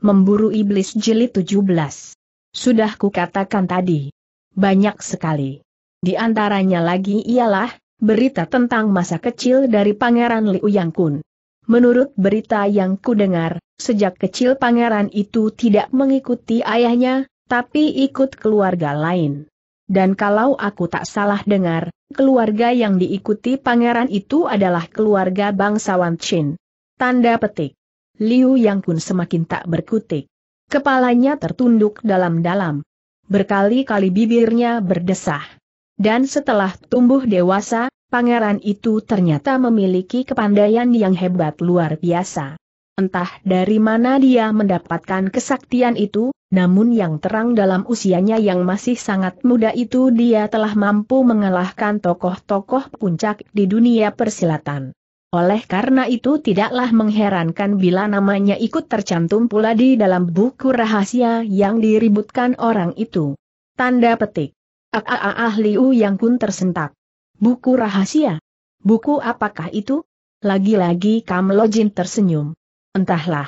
Memburu Iblis Jilid 17. Sudah kukatakan tadi. Banyak sekali. Di antaranya lagi ialah, berita tentang masa kecil dari Pangeran Liu Yang Kun. Menurut berita yang kudengar, sejak kecil pangeran itu tidak mengikuti ayahnya, tapi ikut keluarga lain. Dan kalau aku tak salah dengar, keluarga yang diikuti pangeran itu adalah keluarga bangsawan Chin. Tanda petik. Liu Yang pun semakin tak berkutik. Kepalanya tertunduk dalam-dalam. Berkali-kali bibirnya berdesah. Dan setelah tumbuh dewasa, pangeran itu ternyata memiliki kepandaian yang hebat luar biasa. Entah dari mana dia mendapatkan kesaktian itu, namun yang terang dalam usianya yang masih sangat muda itu dia telah mampu mengalahkan tokoh-tokoh puncak di dunia persilatan. Oleh karena itu tidaklah mengherankan bila namanya ikut tercantum pula di dalam buku rahasia yang diributkan orang itu. Tanda petik. ahli ah, ah, ah, u Yang pun tersentak. Buku rahasia? Buku apakah itu? Lagi-lagi Kam Lojin tersenyum. Entahlah.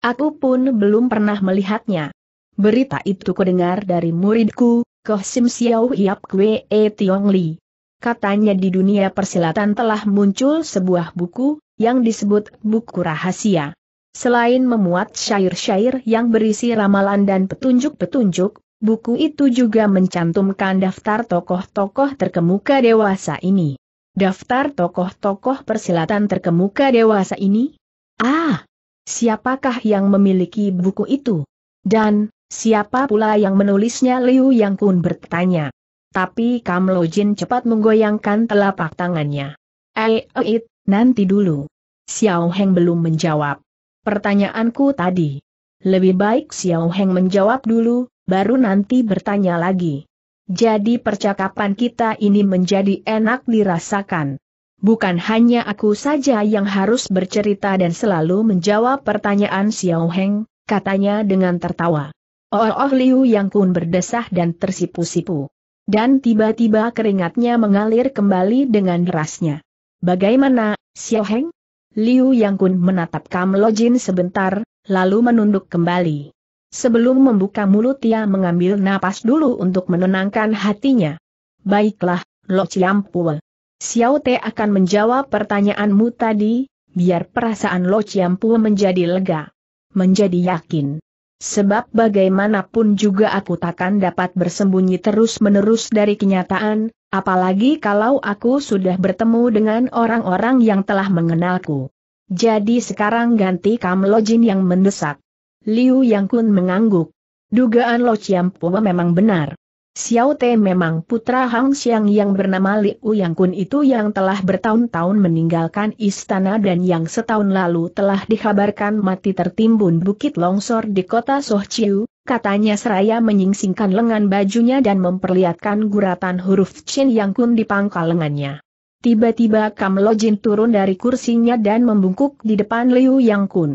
Aku pun belum pernah melihatnya. Berita itu kudengar dari muridku, Koh Sim Siau Hiap Kwe E Tiong Li. Katanya di dunia persilatan telah muncul sebuah buku, yang disebut buku rahasia. Selain memuat syair-syair yang berisi ramalan dan petunjuk-petunjuk, buku itu juga mencantumkan daftar tokoh-tokoh terkemuka dewasa ini. Daftar tokoh-tokoh persilatan terkemuka dewasa ini? Ah, siapakah yang memiliki buku itu? Dan, siapa pula yang menulisnya Liu Yang Kun bertanya. Tapi Kam Lojin cepat menggoyangkan telapak tangannya. Eh, eh nanti dulu. Xiao Heng belum menjawab. Pertanyaanku tadi. Lebih baik Xiao Heng menjawab dulu, baru nanti bertanya lagi. Jadi percakapan kita ini menjadi enak dirasakan. Bukan hanya aku saja yang harus bercerita dan selalu menjawab pertanyaan Xiao Heng, katanya dengan tertawa. Oh, oh, oh Liu Yang Kun berdesah dan tersipu-sipu dan tiba-tiba keringatnya mengalir kembali dengan derasnya. Bagaimana, Xiao Heng? Liu Yang Kun menatap Kam Lo Jin sebentar, lalu menunduk kembali. Sebelum membuka mulut ia mengambil napas dulu untuk menenangkan hatinya. Baiklah, Lo Pue. Xiao Te akan menjawab pertanyaanmu tadi, biar perasaan Lo Pue menjadi lega. Menjadi yakin. Sebab bagaimanapun juga aku takkan dapat bersembunyi terus-menerus dari kenyataan, apalagi kalau aku sudah bertemu dengan orang-orang yang telah mengenalku. Jadi sekarang ganti Kam Lojin yang mendesak. Liu Yang Kun mengangguk. Dugaan Lo Chiam Pua memang benar. Xiao Te memang putra Hang Xiang yang bernama Liu Yang Kun itu yang telah bertahun-tahun meninggalkan istana dan yang setahun lalu telah dikabarkan mati tertimbun bukit longsor di kota Sohciu, katanya seraya menyingsingkan lengan bajunya dan memperlihatkan guratan huruf Chin Yang Kun di pangkal lengannya. Tiba-tiba Kam Jin turun dari kursinya dan membungkuk di depan Liu Yang Kun.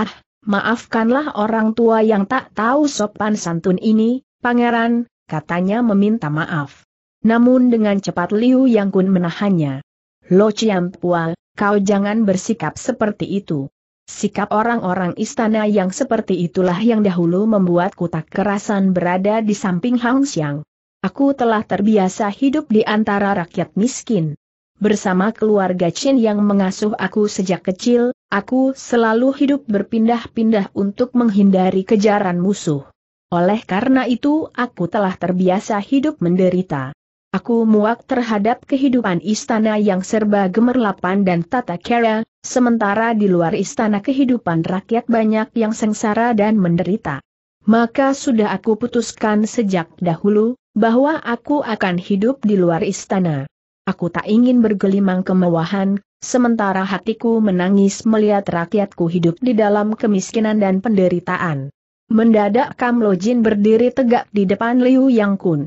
Ah, maafkanlah orang tua yang tak tahu sopan santun ini, pangeran, katanya meminta maaf. Namun dengan cepat Liu Yang Kun menahannya. Lo Pua, kau jangan bersikap seperti itu. Sikap orang-orang istana yang seperti itulah yang dahulu membuat kutak kerasan berada di samping Hang Xiang. Aku telah terbiasa hidup di antara rakyat miskin. Bersama keluarga Chin yang mengasuh aku sejak kecil, aku selalu hidup berpindah-pindah untuk menghindari kejaran musuh. Oleh karena itu aku telah terbiasa hidup menderita. Aku muak terhadap kehidupan istana yang serba gemerlapan dan tata kera, sementara di luar istana kehidupan rakyat banyak yang sengsara dan menderita. Maka sudah aku putuskan sejak dahulu, bahwa aku akan hidup di luar istana. Aku tak ingin bergelimang kemewahan, sementara hatiku menangis melihat rakyatku hidup di dalam kemiskinan dan penderitaan. Mendadak Kam Lojin berdiri tegak di depan Liu Yang Kun.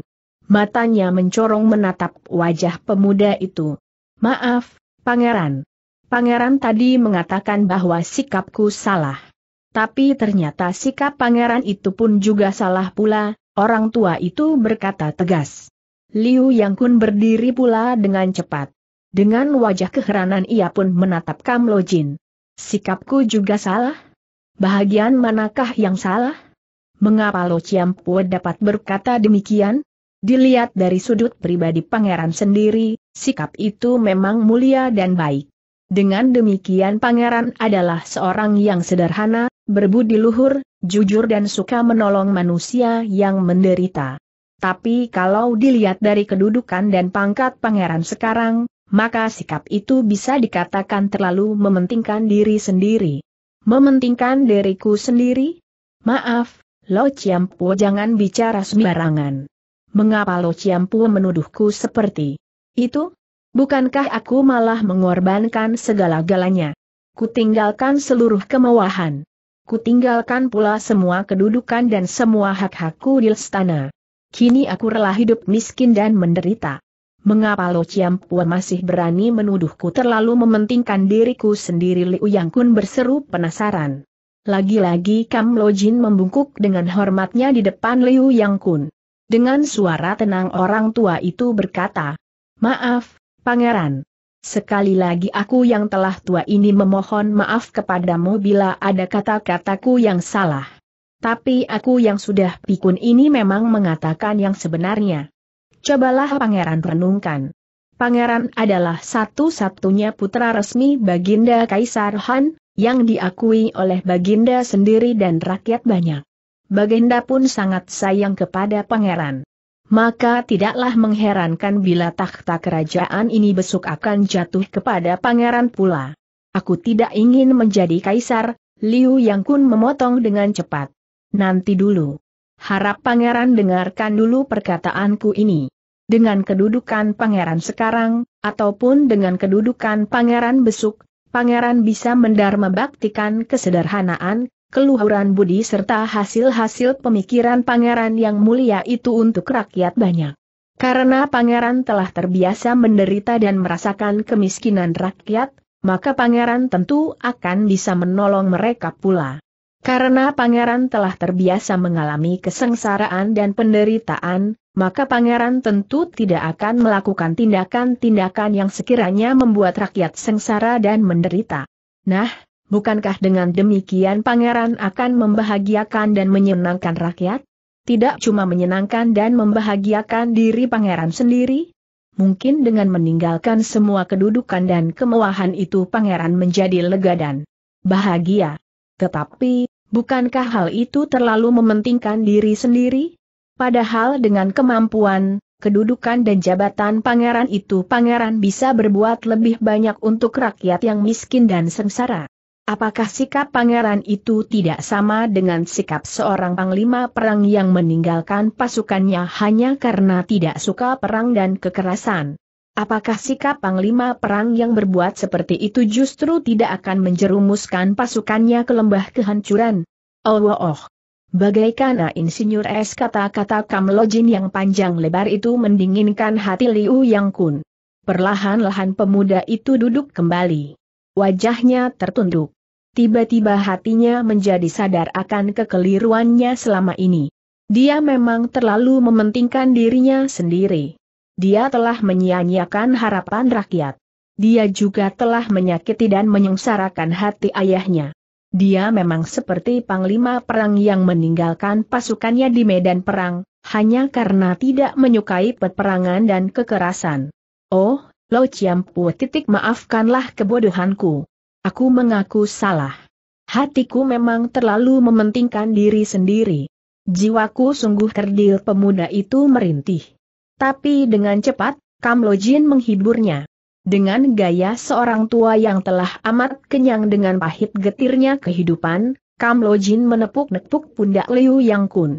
Matanya mencorong menatap wajah pemuda itu. Maaf, pangeran. Pangeran tadi mengatakan bahwa sikapku salah. Tapi ternyata sikap pangeran itu pun juga salah pula, orang tua itu berkata tegas. Liu Yang Kun berdiri pula dengan cepat. Dengan wajah keheranan ia pun menatap Kam Lojin. Sikapku juga salah? Bahagian manakah yang salah? Mengapa Lo Ciampu dapat berkata demikian? Dilihat dari sudut pribadi pangeran sendiri, sikap itu memang mulia dan baik. Dengan demikian pangeran adalah seorang yang sederhana, berbudi luhur, jujur dan suka menolong manusia yang menderita. Tapi kalau dilihat dari kedudukan dan pangkat pangeran sekarang, maka sikap itu bisa dikatakan terlalu mementingkan diri sendiri mementingkan diriku sendiri? Maaf, Lo Ciampu jangan bicara sembarangan. Mengapa Lo Ciampu menuduhku seperti itu? Bukankah aku malah mengorbankan segala-galanya? Kutinggalkan seluruh kemewahan. Kutinggalkan pula semua kedudukan dan semua hak-hakku di istana. Kini aku rela hidup miskin dan menderita. Mengapa Lo Chiam masih berani menuduhku terlalu mementingkan diriku sendiri Liu Yang Kun berseru penasaran. Lagi-lagi Kam Lo Jin membungkuk dengan hormatnya di depan Liu Yang Kun. Dengan suara tenang orang tua itu berkata, Maaf, Pangeran. Sekali lagi aku yang telah tua ini memohon maaf kepadamu bila ada kata-kataku yang salah. Tapi aku yang sudah pikun ini memang mengatakan yang sebenarnya. Cobalah pangeran renungkan. Pangeran adalah satu-satunya putra resmi Baginda Kaisar Han, yang diakui oleh Baginda sendiri dan rakyat banyak. Baginda pun sangat sayang kepada pangeran. Maka tidaklah mengherankan bila takhta kerajaan ini besok akan jatuh kepada pangeran pula. Aku tidak ingin menjadi kaisar, Liu Yang Kun memotong dengan cepat. Nanti dulu. Harap pangeran dengarkan dulu perkataanku ini. Dengan kedudukan pangeran sekarang, ataupun dengan kedudukan pangeran besuk, pangeran bisa mendarma baktikan kesederhanaan, keluhuran budi serta hasil-hasil pemikiran pangeran yang mulia itu untuk rakyat banyak. Karena pangeran telah terbiasa menderita dan merasakan kemiskinan rakyat, maka pangeran tentu akan bisa menolong mereka pula. Karena pangeran telah terbiasa mengalami kesengsaraan dan penderitaan, maka pangeran tentu tidak akan melakukan tindakan-tindakan yang sekiranya membuat rakyat sengsara dan menderita. Nah, bukankah dengan demikian pangeran akan membahagiakan dan menyenangkan rakyat? Tidak cuma menyenangkan dan membahagiakan diri pangeran sendiri? Mungkin dengan meninggalkan semua kedudukan dan kemewahan itu pangeran menjadi lega dan bahagia. Tetapi, bukankah hal itu terlalu mementingkan diri sendiri? Padahal dengan kemampuan, kedudukan dan jabatan pangeran itu pangeran bisa berbuat lebih banyak untuk rakyat yang miskin dan sengsara. Apakah sikap pangeran itu tidak sama dengan sikap seorang panglima perang yang meninggalkan pasukannya hanya karena tidak suka perang dan kekerasan? Apakah sikap Panglima Perang yang berbuat seperti itu justru tidak akan menjerumuskan pasukannya ke lembah kehancuran? Oh, oh, oh. Bagaikan insinyur S kata-kata Kamlojin yang panjang lebar itu mendinginkan hati Liu Yang Kun. Perlahan-lahan pemuda itu duduk kembali. Wajahnya tertunduk. Tiba-tiba hatinya menjadi sadar akan kekeliruannya selama ini. Dia memang terlalu mementingkan dirinya sendiri dia telah menyia-nyiakan harapan rakyat. Dia juga telah menyakiti dan menyengsarakan hati ayahnya. Dia memang seperti panglima perang yang meninggalkan pasukannya di medan perang, hanya karena tidak menyukai peperangan dan kekerasan. Oh, Lo Chiampu titik maafkanlah kebodohanku. Aku mengaku salah. Hatiku memang terlalu mementingkan diri sendiri. Jiwaku sungguh kerdil pemuda itu merintih. Tapi dengan cepat, Kam Jin menghiburnya. Dengan gaya seorang tua yang telah amat kenyang dengan pahit getirnya kehidupan, Kam Jin menepuk-nepuk pundak Liu Yang Kun.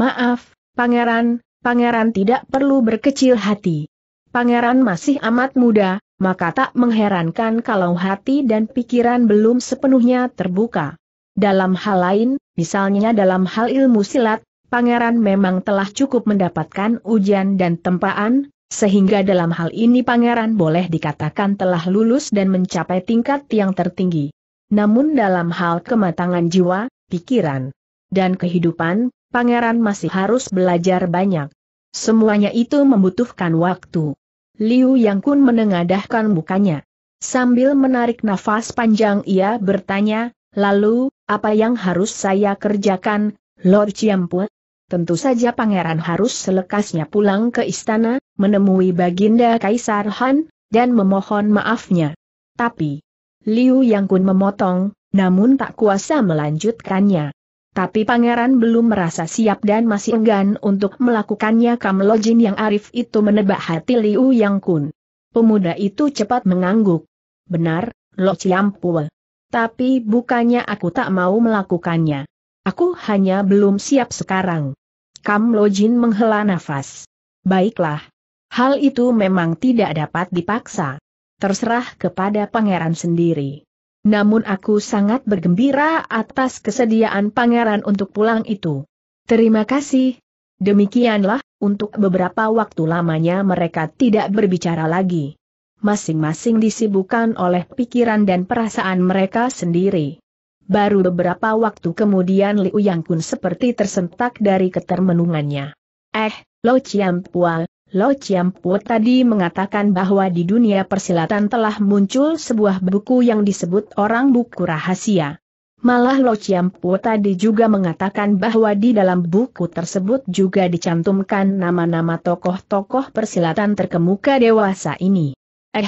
Maaf, pangeran, pangeran tidak perlu berkecil hati. Pangeran masih amat muda, maka tak mengherankan kalau hati dan pikiran belum sepenuhnya terbuka. Dalam hal lain, misalnya dalam hal ilmu silat, pangeran memang telah cukup mendapatkan ujian dan tempaan, sehingga dalam hal ini pangeran boleh dikatakan telah lulus dan mencapai tingkat yang tertinggi. Namun dalam hal kematangan jiwa, pikiran, dan kehidupan, pangeran masih harus belajar banyak. Semuanya itu membutuhkan waktu. Liu Yang Kun menengadahkan mukanya. Sambil menarik nafas panjang ia bertanya, lalu, apa yang harus saya kerjakan, Lord Chiampu? Tentu saja pangeran harus selekasnya pulang ke istana, menemui Baginda Kaisar Han, dan memohon maafnya. Tapi, Liu Yang Kun memotong, namun tak kuasa melanjutkannya. Tapi pangeran belum merasa siap dan masih enggan untuk melakukannya Kamlojin yang arif itu menebak hati Liu Yang Kun. Pemuda itu cepat mengangguk. Benar, Lo Ciampue. Tapi bukannya aku tak mau melakukannya. Aku hanya belum siap sekarang. Kam Lojin menghela nafas. Baiklah. Hal itu memang tidak dapat dipaksa. Terserah kepada pangeran sendiri. Namun aku sangat bergembira atas kesediaan pangeran untuk pulang itu. Terima kasih. Demikianlah, untuk beberapa waktu lamanya mereka tidak berbicara lagi. Masing-masing disibukkan oleh pikiran dan perasaan mereka sendiri. Baru beberapa waktu kemudian Liu Yang Kun seperti tersentak dari ketermenungannya. Eh, Lo Chiam Pua, Lo Chiam Pua tadi mengatakan bahwa di dunia persilatan telah muncul sebuah buku yang disebut orang buku rahasia. Malah Lo Chiam Pua tadi juga mengatakan bahwa di dalam buku tersebut juga dicantumkan nama-nama tokoh-tokoh persilatan terkemuka dewasa ini. Eh,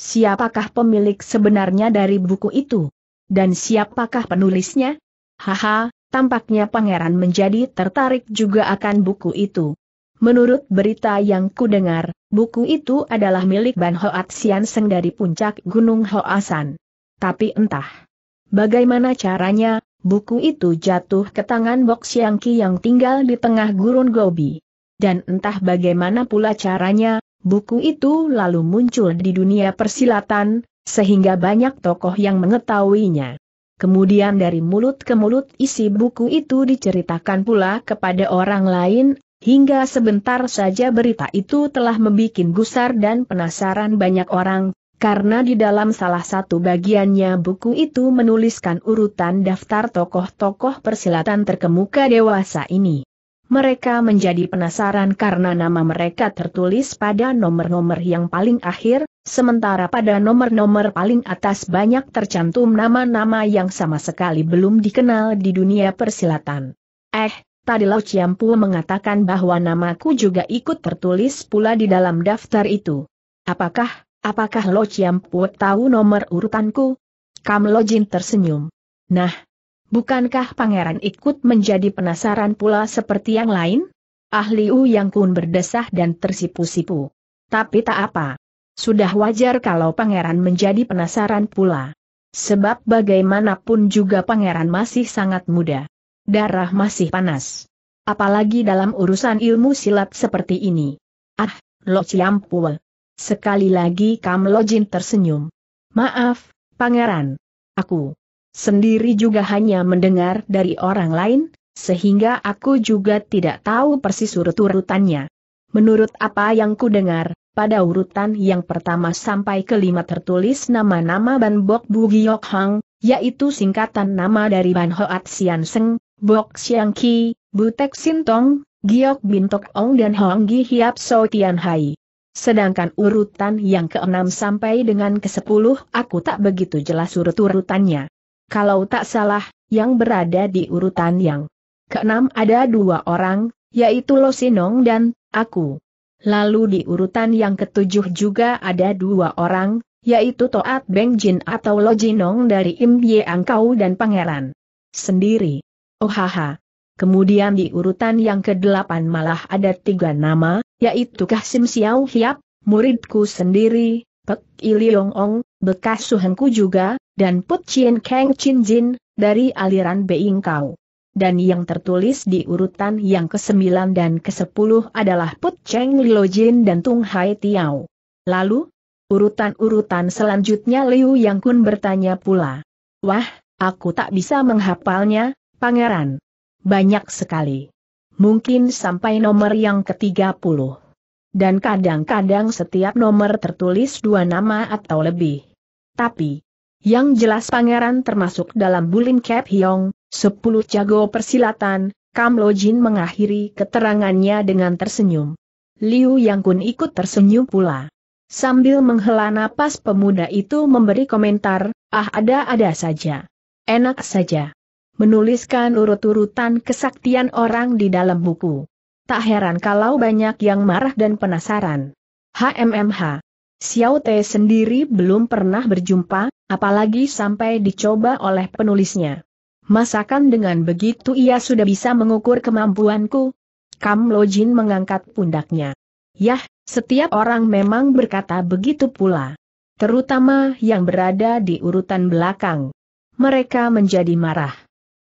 siapakah pemilik sebenarnya dari buku itu? Dan siapakah penulisnya? Haha, tampaknya pangeran menjadi tertarik juga akan buku itu. Menurut berita yang kudengar, buku itu adalah milik Ban Hoat Sian Seng dari puncak Gunung Hoasan. Tapi entah bagaimana caranya, buku itu jatuh ke tangan Bok Siang Ki yang tinggal di tengah gurun Gobi. Dan entah bagaimana pula caranya, buku itu lalu muncul di dunia persilatan, sehingga banyak tokoh yang mengetahuinya. Kemudian dari mulut ke mulut isi buku itu diceritakan pula kepada orang lain, hingga sebentar saja berita itu telah membuat gusar dan penasaran banyak orang, karena di dalam salah satu bagiannya buku itu menuliskan urutan daftar tokoh-tokoh persilatan terkemuka dewasa ini. Mereka menjadi penasaran karena nama mereka tertulis pada nomor-nomor yang paling akhir, sementara pada nomor-nomor paling atas banyak tercantum nama-nama yang sama sekali belum dikenal di dunia persilatan. Eh, tadi Lao Chiampu mengatakan bahwa namaku juga ikut tertulis pula di dalam daftar itu. Apakah, apakah Lao Chiampu tahu nomor urutanku? Kam Lojin tersenyum. Nah, Bukankah pangeran ikut menjadi penasaran pula seperti yang lain? Ahli U Yang Kun berdesah dan tersipu-sipu. Tapi tak apa. Sudah wajar kalau pangeran menjadi penasaran pula. Sebab bagaimanapun juga pangeran masih sangat muda. Darah masih panas. Apalagi dalam urusan ilmu silat seperti ini. Ah, Lo Ciampul. Sekali lagi Kam Lojin tersenyum. Maaf, pangeran. Aku. Sendiri juga hanya mendengar dari orang lain, sehingga aku juga tidak tahu persis urut-urutannya. Menurut apa yang ku dengar, pada urutan yang pertama sampai kelima tertulis nama-nama Ban Bok Bu Giok Hang, yaitu singkatan nama dari Ban Hoat Sian Seng, Bok Siang Ki, Butek Sintong, Giok Bintok Ong dan Hong Gi Hiap So Tian Hai. Sedangkan urutan yang keenam sampai dengan ke-10 aku tak begitu jelas urut-urutannya. Kalau tak salah, yang berada di urutan yang keenam ada dua orang, yaitu Losinong dan aku. Lalu di urutan yang ketujuh juga ada dua orang, yaitu Toat Beng Jin atau Lojinong dari Im Ye Angkau dan Pangeran sendiri. Ohaha. Kemudian di urutan yang kedelapan malah ada tiga nama, yaitu Sim Xiao Hiap, muridku sendiri, Pek Iliong Ong, bekas suhengku juga, dan Put Chien Kang Chin Jin, dari aliran Being Kau. Dan yang tertulis di urutan yang ke-9 dan ke-10 adalah Put Cheng Lilo Jin dan Tung Hai Tiao. Lalu, urutan-urutan selanjutnya Liu Yang Kun bertanya pula. Wah, aku tak bisa menghafalnya, pangeran. Banyak sekali. Mungkin sampai nomor yang ke-30. Dan kadang-kadang setiap nomor tertulis dua nama atau lebih. Tapi, yang jelas pangeran termasuk dalam Bulim cap Hyong, 10 jago persilatan, Kam Lojin mengakhiri keterangannya dengan tersenyum. Liu Yang Kun ikut tersenyum pula. Sambil menghela napas pemuda itu memberi komentar, ah ada-ada saja. Enak saja. Menuliskan urut-urutan kesaktian orang di dalam buku. Tak heran kalau banyak yang marah dan penasaran. HMMH. Xiao Te sendiri belum pernah berjumpa, apalagi sampai dicoba oleh penulisnya. Masakan dengan begitu ia sudah bisa mengukur kemampuanku? Kam Lojin mengangkat pundaknya. Yah, setiap orang memang berkata begitu pula. Terutama yang berada di urutan belakang. Mereka menjadi marah.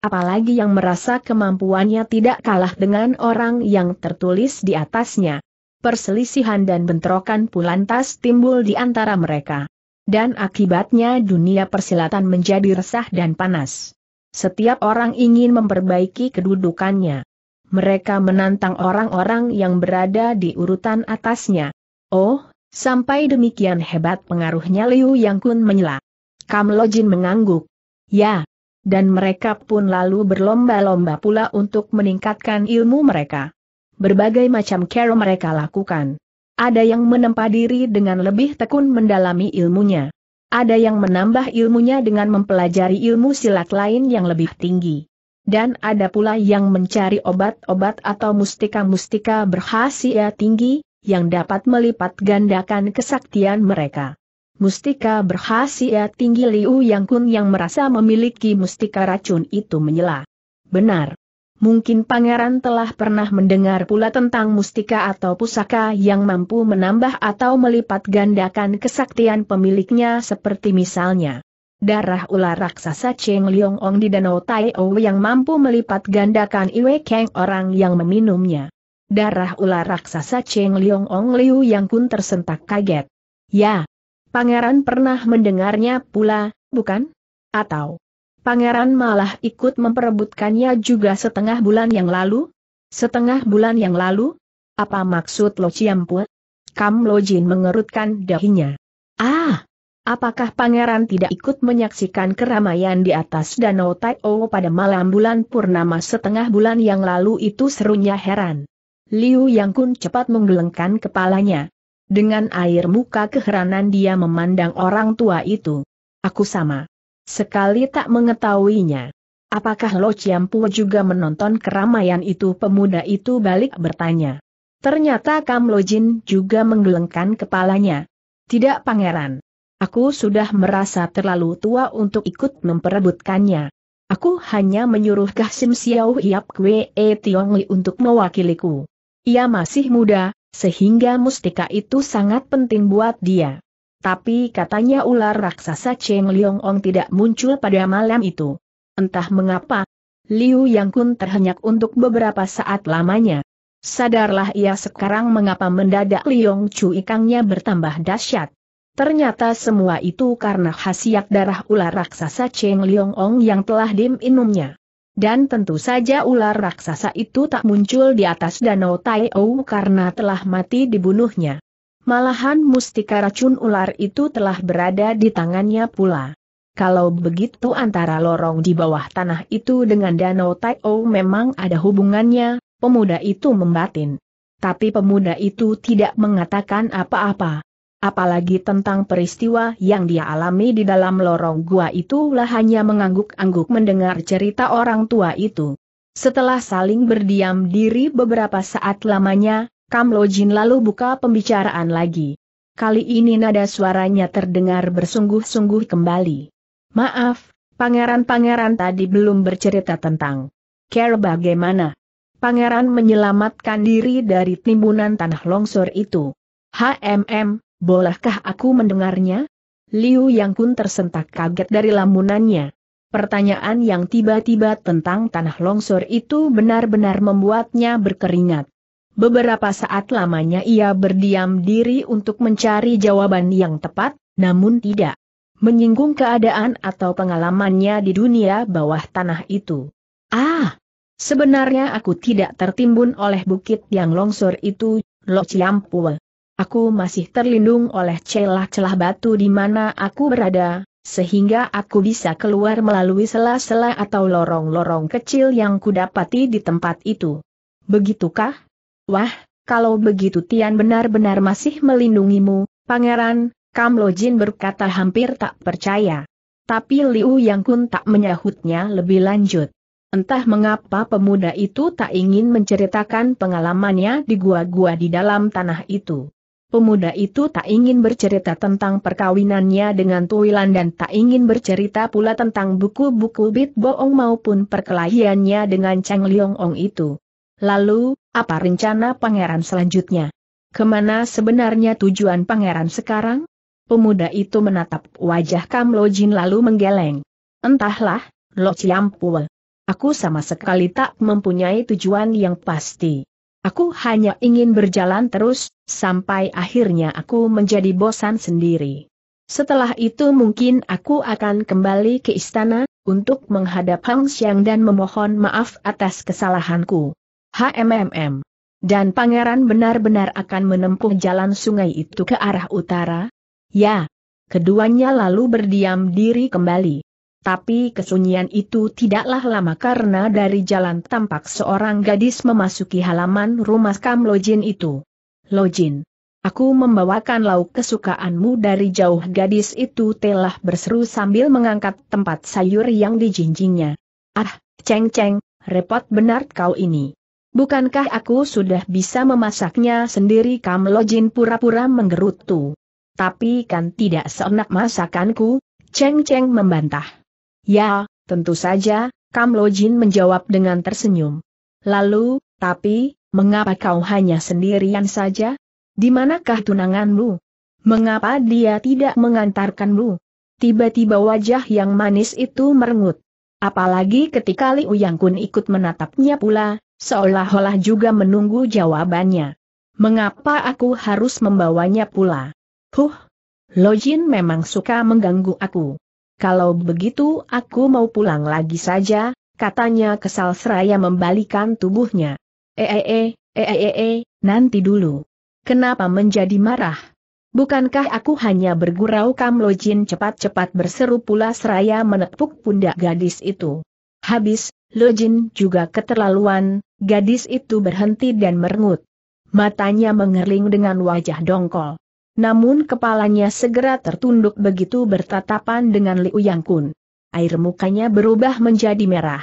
Apalagi yang merasa kemampuannya tidak kalah dengan orang yang tertulis di atasnya. Perselisihan dan bentrokan pulantas timbul di antara mereka. Dan akibatnya dunia persilatan menjadi resah dan panas. Setiap orang ingin memperbaiki kedudukannya. Mereka menantang orang-orang yang berada di urutan atasnya. Oh, sampai demikian hebat pengaruhnya Liu Yang Kun menyela. Kam Jin mengangguk. Ya. Dan mereka pun lalu berlomba-lomba pula untuk meningkatkan ilmu mereka. Berbagai macam care mereka lakukan. Ada yang menempa diri dengan lebih tekun mendalami ilmunya. Ada yang menambah ilmunya dengan mempelajari ilmu silat lain yang lebih tinggi. Dan ada pula yang mencari obat-obat atau mustika-mustika berhasiat tinggi, yang dapat melipat gandakan kesaktian mereka. Mustika berhasiat tinggi Liu Yang Kun yang merasa memiliki mustika racun itu menyela. Benar, Mungkin pangeran telah pernah mendengar pula tentang mustika atau pusaka yang mampu menambah atau melipat gandakan kesaktian pemiliknya seperti misalnya darah ular raksasa Cheng Liong Ong di Danau Tai O yang mampu melipat gandakan Iwe Kang orang yang meminumnya. Darah ular raksasa Cheng Liong Ong Liu Yang Kun tersentak kaget. Ya, pangeran pernah mendengarnya pula, bukan? Atau Pangeran malah ikut memperebutkannya juga setengah bulan yang lalu? Setengah bulan yang lalu? Apa maksud Lo Ciampu? Kam Lo Jin mengerutkan dahinya. Ah! Apakah pangeran tidak ikut menyaksikan keramaian di atas danau O pada malam bulan purnama setengah bulan yang lalu itu serunya heran. Liu Yang Kun cepat menggelengkan kepalanya. Dengan air muka keheranan dia memandang orang tua itu. Aku sama sekali tak mengetahuinya. Apakah Lo Chiampu juga menonton keramaian itu pemuda itu balik bertanya. Ternyata Kam Lojin juga menggelengkan kepalanya. Tidak pangeran. Aku sudah merasa terlalu tua untuk ikut memperebutkannya. Aku hanya menyuruh sim Xiao Hiap Kwe e Tiong Li untuk mewakiliku. Ia masih muda, sehingga mustika itu sangat penting buat dia. Tapi katanya ular raksasa Cheng Liong Ong tidak muncul pada malam itu. Entah mengapa, Liu Yang Kun terhenyak untuk beberapa saat lamanya. Sadarlah ia sekarang mengapa mendadak Liong Chu ikangnya bertambah dahsyat. Ternyata semua itu karena khasiat darah ular raksasa Cheng Liong Ong yang telah diminumnya. Dan tentu saja ular raksasa itu tak muncul di atas danau Tai Ou karena telah mati dibunuhnya. Malahan mustika racun ular itu telah berada di tangannya pula. Kalau begitu antara lorong di bawah tanah itu dengan danau Tai'o memang ada hubungannya, pemuda itu membatin. Tapi pemuda itu tidak mengatakan apa-apa. Apalagi tentang peristiwa yang dia alami di dalam lorong gua itulah hanya mengangguk-angguk mendengar cerita orang tua itu. Setelah saling berdiam diri beberapa saat lamanya, Kam Lojin lalu buka pembicaraan lagi. Kali ini nada suaranya terdengar bersungguh-sungguh kembali. Maaf, pangeran-pangeran tadi belum bercerita tentang care bagaimana. Pangeran menyelamatkan diri dari timbunan tanah longsor itu. HMM, bolehkah aku mendengarnya? Liu Yang Kun tersentak kaget dari lamunannya. Pertanyaan yang tiba-tiba tentang tanah longsor itu benar-benar membuatnya berkeringat. Beberapa saat lamanya ia berdiam diri untuk mencari jawaban yang tepat, namun tidak menyinggung keadaan atau pengalamannya di dunia bawah tanah itu. Ah, sebenarnya aku tidak tertimbun oleh bukit yang longsor itu, Lo Ciampue. Aku masih terlindung oleh celah-celah batu di mana aku berada, sehingga aku bisa keluar melalui sela-sela atau lorong-lorong kecil yang kudapati di tempat itu. Begitukah? Wah, kalau begitu Tian benar-benar masih melindungimu, pangeran, Kam Lo Jin berkata hampir tak percaya. Tapi Liu Yang Kun tak menyahutnya lebih lanjut. Entah mengapa pemuda itu tak ingin menceritakan pengalamannya di gua-gua di dalam tanah itu. Pemuda itu tak ingin bercerita tentang perkawinannya dengan Tuilan dan tak ingin bercerita pula tentang buku-buku Bit Boong maupun perkelahiannya dengan Chang Liong Ong itu. Lalu, apa rencana pangeran selanjutnya? Kemana sebenarnya tujuan pangeran sekarang? Pemuda itu menatap wajah Kam Lo Jin lalu menggeleng. Entahlah, Lo Ciampul. Aku sama sekali tak mempunyai tujuan yang pasti. Aku hanya ingin berjalan terus, sampai akhirnya aku menjadi bosan sendiri. Setelah itu mungkin aku akan kembali ke istana, untuk menghadap Hang Xiang dan memohon maaf atas kesalahanku. HMMM. Dan pangeran benar-benar akan menempuh jalan sungai itu ke arah utara? Ya. Keduanya lalu berdiam diri kembali. Tapi kesunyian itu tidaklah lama karena dari jalan tampak seorang gadis memasuki halaman rumah Kam Lojin itu. Lojin. Aku membawakan lauk kesukaanmu dari jauh gadis itu telah berseru sambil mengangkat tempat sayur yang dijinjingnya. Ah, ceng-ceng, repot benar kau ini. Bukankah aku sudah bisa memasaknya sendiri Kamlojin pura-pura menggerutu. Tapi kan tidak seenak masakanku, Cheng Cheng membantah. Ya, tentu saja, Kamlojin menjawab dengan tersenyum. Lalu, tapi, mengapa kau hanya sendirian saja? Di manakah tunanganmu? Mengapa dia tidak mengantarkanmu? Tiba-tiba wajah yang manis itu merengut. Apalagi ketika Li Yang Kun ikut menatapnya pula, Seolah-olah juga menunggu jawabannya. Mengapa aku harus membawanya pula? Huh, Lojin memang suka mengganggu aku. Kalau begitu aku mau pulang lagi saja, katanya kesal seraya membalikan tubuhnya. Ee, ee, ee, ee, nanti dulu. Kenapa menjadi marah? Bukankah aku hanya bergurau Kam Lojin cepat-cepat berseru pula seraya menepuk pundak gadis itu. Habis, Lo Jin juga keterlaluan, gadis itu berhenti dan merengut. Matanya mengerling dengan wajah dongkol. Namun kepalanya segera tertunduk begitu bertatapan dengan Liu Yang Kun. Air mukanya berubah menjadi merah.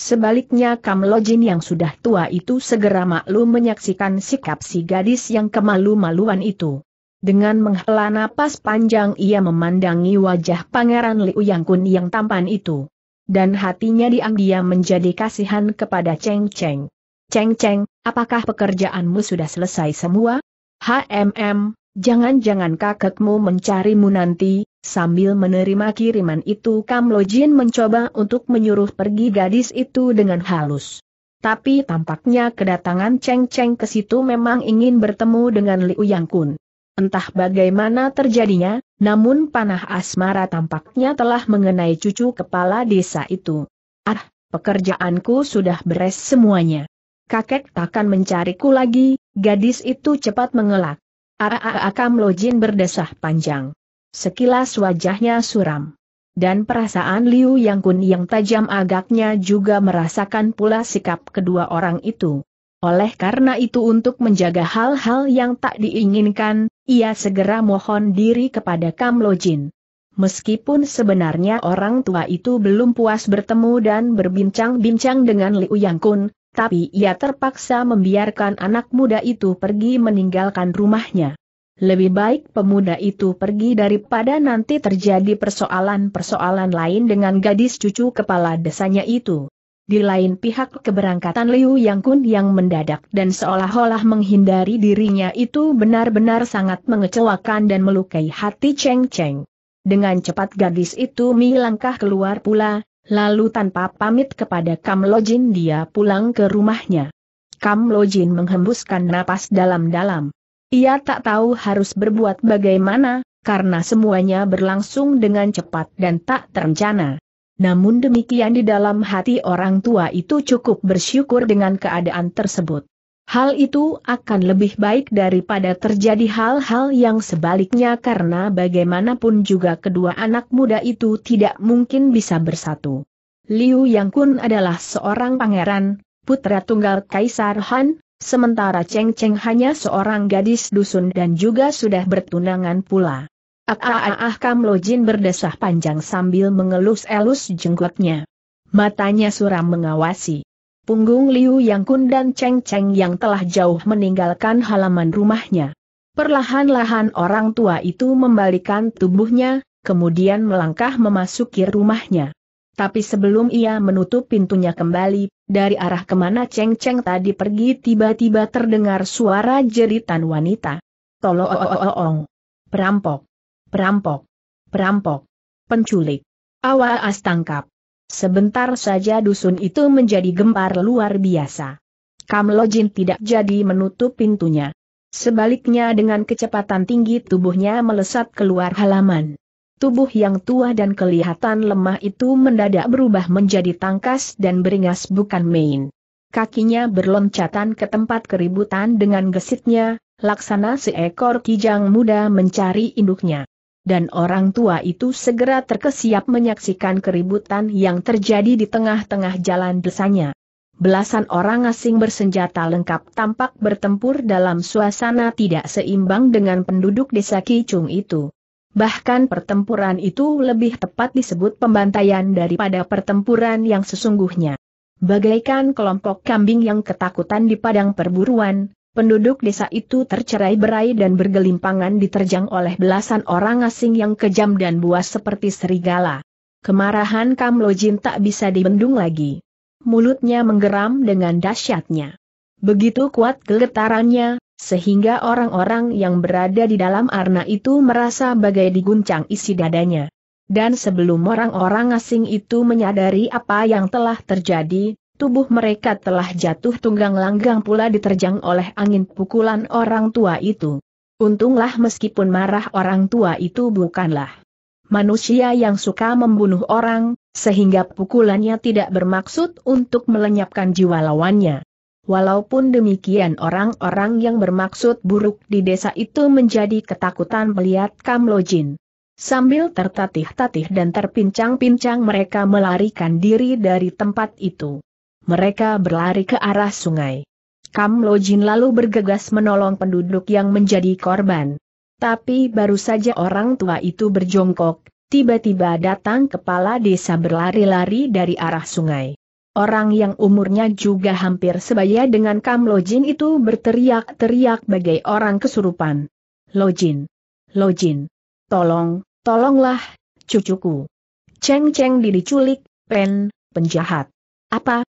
Sebaliknya Kam Lo Jin yang sudah tua itu segera maklum menyaksikan sikap si gadis yang kemalu-maluan itu. Dengan menghela napas panjang ia memandangi wajah pangeran Liu Yang Kun yang tampan itu dan hatinya diam-diam menjadi kasihan kepada Cheng Cheng. Cheng Cheng, apakah pekerjaanmu sudah selesai semua? HMM, jangan-jangan kakekmu mencarimu nanti, sambil menerima kiriman itu Kam Lo Jin mencoba untuk menyuruh pergi gadis itu dengan halus. Tapi tampaknya kedatangan Cheng Cheng ke situ memang ingin bertemu dengan Liu Yang Kun. Entah bagaimana terjadinya, namun panah asmara tampaknya telah mengenai cucu kepala desa itu. Ah, pekerjaanku sudah beres semuanya. Kakek takkan mencariku lagi, gadis itu cepat mengelak. Araakam ah, ah, ah, Lojin berdesah panjang. Sekilas wajahnya suram. Dan perasaan Liu Yang Kun yang tajam agaknya juga merasakan pula sikap kedua orang itu. Oleh karena itu untuk menjaga hal-hal yang tak diinginkan, ia segera mohon diri kepada Kam Lojin. Meskipun sebenarnya orang tua itu belum puas bertemu dan berbincang-bincang dengan Liu Yang tapi ia terpaksa membiarkan anak muda itu pergi meninggalkan rumahnya. Lebih baik pemuda itu pergi daripada nanti terjadi persoalan-persoalan lain dengan gadis cucu kepala desanya itu. Di lain pihak keberangkatan Liu Yang Kun yang mendadak dan seolah-olah menghindari dirinya itu benar-benar sangat mengecewakan dan melukai hati Cheng Cheng. Dengan cepat gadis itu melangkah keluar pula, lalu tanpa pamit kepada Kam Lo Jin dia pulang ke rumahnya. Kam Lo Jin menghembuskan napas dalam-dalam. Ia tak tahu harus berbuat bagaimana, karena semuanya berlangsung dengan cepat dan tak terencana. Namun demikian di dalam hati orang tua itu cukup bersyukur dengan keadaan tersebut. Hal itu akan lebih baik daripada terjadi hal-hal yang sebaliknya karena bagaimanapun juga kedua anak muda itu tidak mungkin bisa bersatu. Liu Yang Kun adalah seorang pangeran, putra tunggal Kaisar Han, sementara Cheng Cheng hanya seorang gadis dusun dan juga sudah bertunangan pula. Ah ah ah, berdesah panjang sambil mengelus-elus jenggotnya. Matanya suram mengawasi. Punggung Liu Yang Kun dan Cheng Cheng yang telah jauh meninggalkan halaman rumahnya. Perlahan-lahan orang tua itu membalikan tubuhnya, kemudian melangkah memasuki rumahnya. Tapi sebelum ia menutup pintunya kembali, dari arah kemana Cheng Cheng tadi pergi tiba-tiba terdengar suara jeritan wanita. Tolong, oh, oh, oh, perampok. Perampok. Perampok. Penculik. Awas tangkap. Sebentar saja dusun itu menjadi gempar luar biasa. Kamlojin tidak jadi menutup pintunya. Sebaliknya dengan kecepatan tinggi tubuhnya melesat keluar halaman. Tubuh yang tua dan kelihatan lemah itu mendadak berubah menjadi tangkas dan beringas bukan main. Kakinya berloncatan ke tempat keributan dengan gesitnya, laksana seekor kijang muda mencari induknya dan orang tua itu segera terkesiap menyaksikan keributan yang terjadi di tengah-tengah jalan desanya. Belasan orang asing bersenjata lengkap tampak bertempur dalam suasana tidak seimbang dengan penduduk desa Kicung itu. Bahkan pertempuran itu lebih tepat disebut pembantaian daripada pertempuran yang sesungguhnya. Bagaikan kelompok kambing yang ketakutan di padang perburuan, penduduk desa itu tercerai berai dan bergelimpangan diterjang oleh belasan orang asing yang kejam dan buas seperti serigala. Kemarahan Kamlojin tak bisa dibendung lagi. Mulutnya menggeram dengan dahsyatnya. Begitu kuat geletarannya, sehingga orang-orang yang berada di dalam arna itu merasa bagai diguncang isi dadanya. Dan sebelum orang-orang asing itu menyadari apa yang telah terjadi, Tubuh mereka telah jatuh tunggang langgang pula diterjang oleh angin pukulan orang tua itu. Untunglah meskipun marah orang tua itu bukanlah manusia yang suka membunuh orang, sehingga pukulannya tidak bermaksud untuk melenyapkan jiwa lawannya. Walaupun demikian orang-orang yang bermaksud buruk di desa itu menjadi ketakutan melihat Kamlojin. Sambil tertatih-tatih dan terpincang-pincang mereka melarikan diri dari tempat itu mereka berlari ke arah sungai. Kam Lojin lalu bergegas menolong penduduk yang menjadi korban. Tapi baru saja orang tua itu berjongkok, tiba-tiba datang kepala desa berlari-lari dari arah sungai. Orang yang umurnya juga hampir sebaya dengan Kam Lojin itu berteriak-teriak bagai orang kesurupan. Lojin! Lojin! Tolong, tolonglah, cucuku! Ceng-ceng diculik, pen, penjahat. Apa,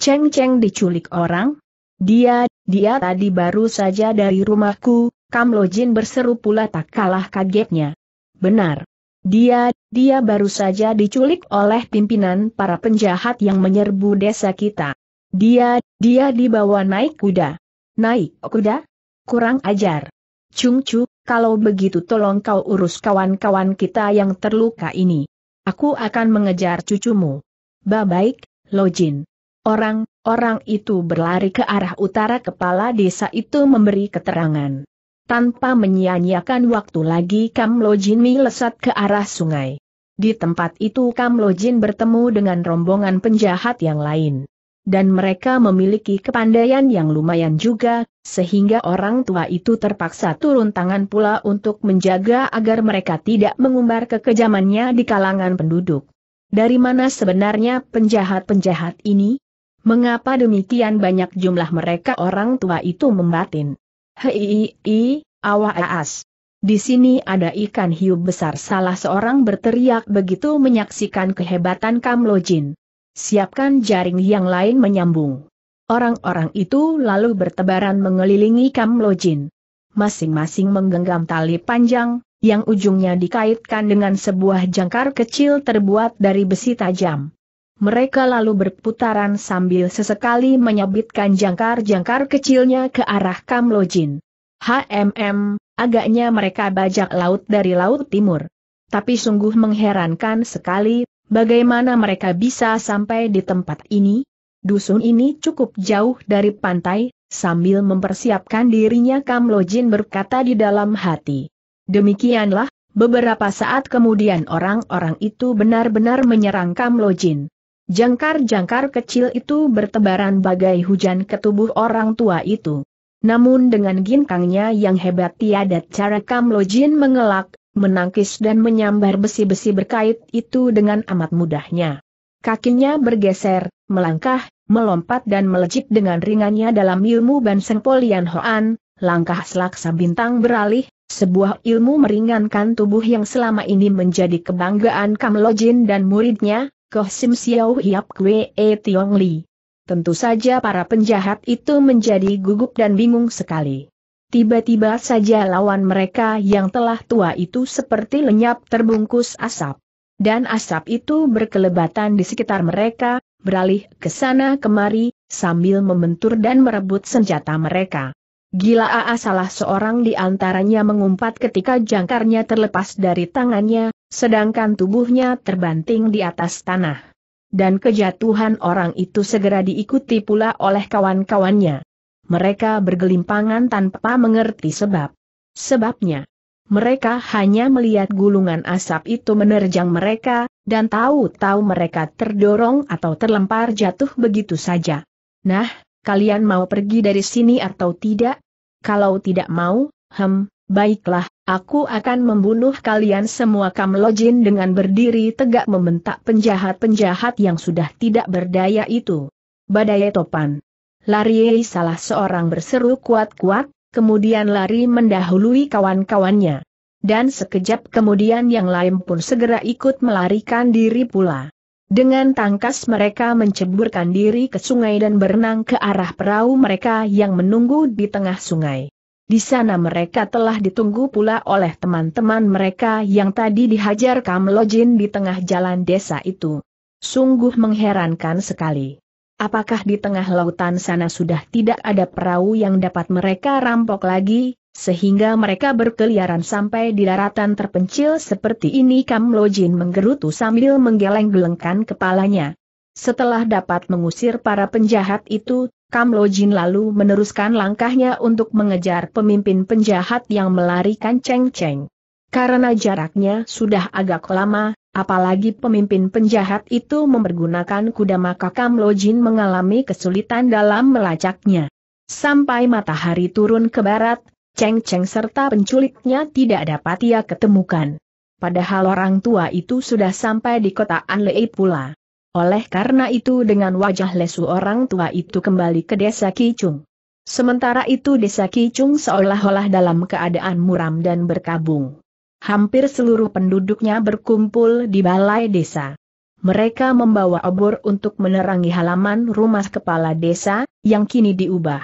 Cheng Cheng diculik orang? Dia, dia tadi baru saja dari rumahku, Kam Lojin berseru pula tak kalah kagetnya. Benar. Dia, dia baru saja diculik oleh pimpinan para penjahat yang menyerbu desa kita. Dia, dia dibawa naik kuda. Naik kuda? Kurang ajar. Cung Chu, kalau begitu tolong kau urus kawan-kawan kita yang terluka ini. Aku akan mengejar cucumu. Ba Baik, Lojin. Orang-orang itu berlari ke arah utara kepala desa itu memberi keterangan. Tanpa menyia-nyiakan waktu lagi Kam Lojin melesat ke arah sungai. Di tempat itu Kam Lojin bertemu dengan rombongan penjahat yang lain. Dan mereka memiliki kepandaian yang lumayan juga, sehingga orang tua itu terpaksa turun tangan pula untuk menjaga agar mereka tidak mengumbar kekejamannya di kalangan penduduk. Dari mana sebenarnya penjahat-penjahat ini? Mengapa demikian banyak jumlah mereka orang tua itu membatin? Hei, i, awah aas. Di sini ada ikan hiu besar salah seorang berteriak begitu menyaksikan kehebatan Kamlojin. Siapkan jaring yang lain menyambung. Orang-orang itu lalu bertebaran mengelilingi Kamlojin. Masing-masing menggenggam tali panjang, yang ujungnya dikaitkan dengan sebuah jangkar kecil terbuat dari besi tajam. Mereka lalu berputaran sambil sesekali menyabitkan jangkar-jangkar kecilnya ke arah Kamlojin. HMM, agaknya mereka bajak laut dari Laut Timur. Tapi sungguh mengherankan sekali, bagaimana mereka bisa sampai di tempat ini? Dusun ini cukup jauh dari pantai, sambil mempersiapkan dirinya Kamlojin berkata di dalam hati. Demikianlah, beberapa saat kemudian orang-orang itu benar-benar menyerang Kamlojin. Jangkar-jangkar kecil itu bertebaran bagai hujan ke tubuh orang tua itu. Namun dengan ginkangnya yang hebat tiada cara Kamlojin mengelak, menangkis dan menyambar besi-besi berkait itu dengan amat mudahnya. Kakinya bergeser, melangkah, melompat dan melejit dengan ringannya dalam ilmu Banseng Polian Hoan, langkah selaksa bintang beralih, sebuah ilmu meringankan tubuh yang selama ini menjadi kebanggaan Kamlojin dan muridnya, Koh Sim Siau Hiap Kwe E Tiong Li. Tentu saja para penjahat itu menjadi gugup dan bingung sekali. Tiba-tiba saja lawan mereka yang telah tua itu seperti lenyap terbungkus asap. Dan asap itu berkelebatan di sekitar mereka, beralih ke sana kemari, sambil membentur dan merebut senjata mereka. Gila Aa salah seorang di antaranya mengumpat ketika jangkarnya terlepas dari tangannya, sedangkan tubuhnya terbanting di atas tanah. Dan kejatuhan orang itu segera diikuti pula oleh kawan-kawannya. Mereka bergelimpangan tanpa mengerti sebab. Sebabnya, mereka hanya melihat gulungan asap itu menerjang mereka, dan tahu-tahu mereka terdorong atau terlempar jatuh begitu saja. Nah, kalian mau pergi dari sini atau tidak? Kalau tidak mau, hem, baiklah, Aku akan membunuh kalian semua Kamlojin dengan berdiri tegak membentak penjahat-penjahat yang sudah tidak berdaya itu. Badai topan. Lari salah seorang berseru kuat-kuat, kemudian lari mendahului kawan-kawannya. Dan sekejap kemudian yang lain pun segera ikut melarikan diri pula. Dengan tangkas mereka menceburkan diri ke sungai dan berenang ke arah perahu mereka yang menunggu di tengah sungai. Di sana mereka telah ditunggu pula oleh teman-teman mereka yang tadi dihajar Kamlojin di tengah jalan desa itu. Sungguh mengherankan sekali. Apakah di tengah lautan sana sudah tidak ada perahu yang dapat mereka rampok lagi, sehingga mereka berkeliaran sampai di daratan terpencil seperti ini Kamlojin menggerutu sambil menggeleng-gelengkan kepalanya. Setelah dapat mengusir para penjahat itu, Kam Lo Jin lalu meneruskan langkahnya untuk mengejar pemimpin penjahat yang melarikan Cheng Cheng. Karena jaraknya sudah agak lama, apalagi pemimpin penjahat itu mempergunakan kuda maka Kam Lo Jin mengalami kesulitan dalam melacaknya. Sampai matahari turun ke barat, Cheng Cheng serta penculiknya tidak dapat ia ketemukan. Padahal orang tua itu sudah sampai di kota Anlei pula. Oleh karena itu dengan wajah lesu orang tua itu kembali ke desa Kicung. Sementara itu desa Kicung seolah-olah dalam keadaan muram dan berkabung. Hampir seluruh penduduknya berkumpul di balai desa. Mereka membawa obor untuk menerangi halaman rumah kepala desa, yang kini diubah.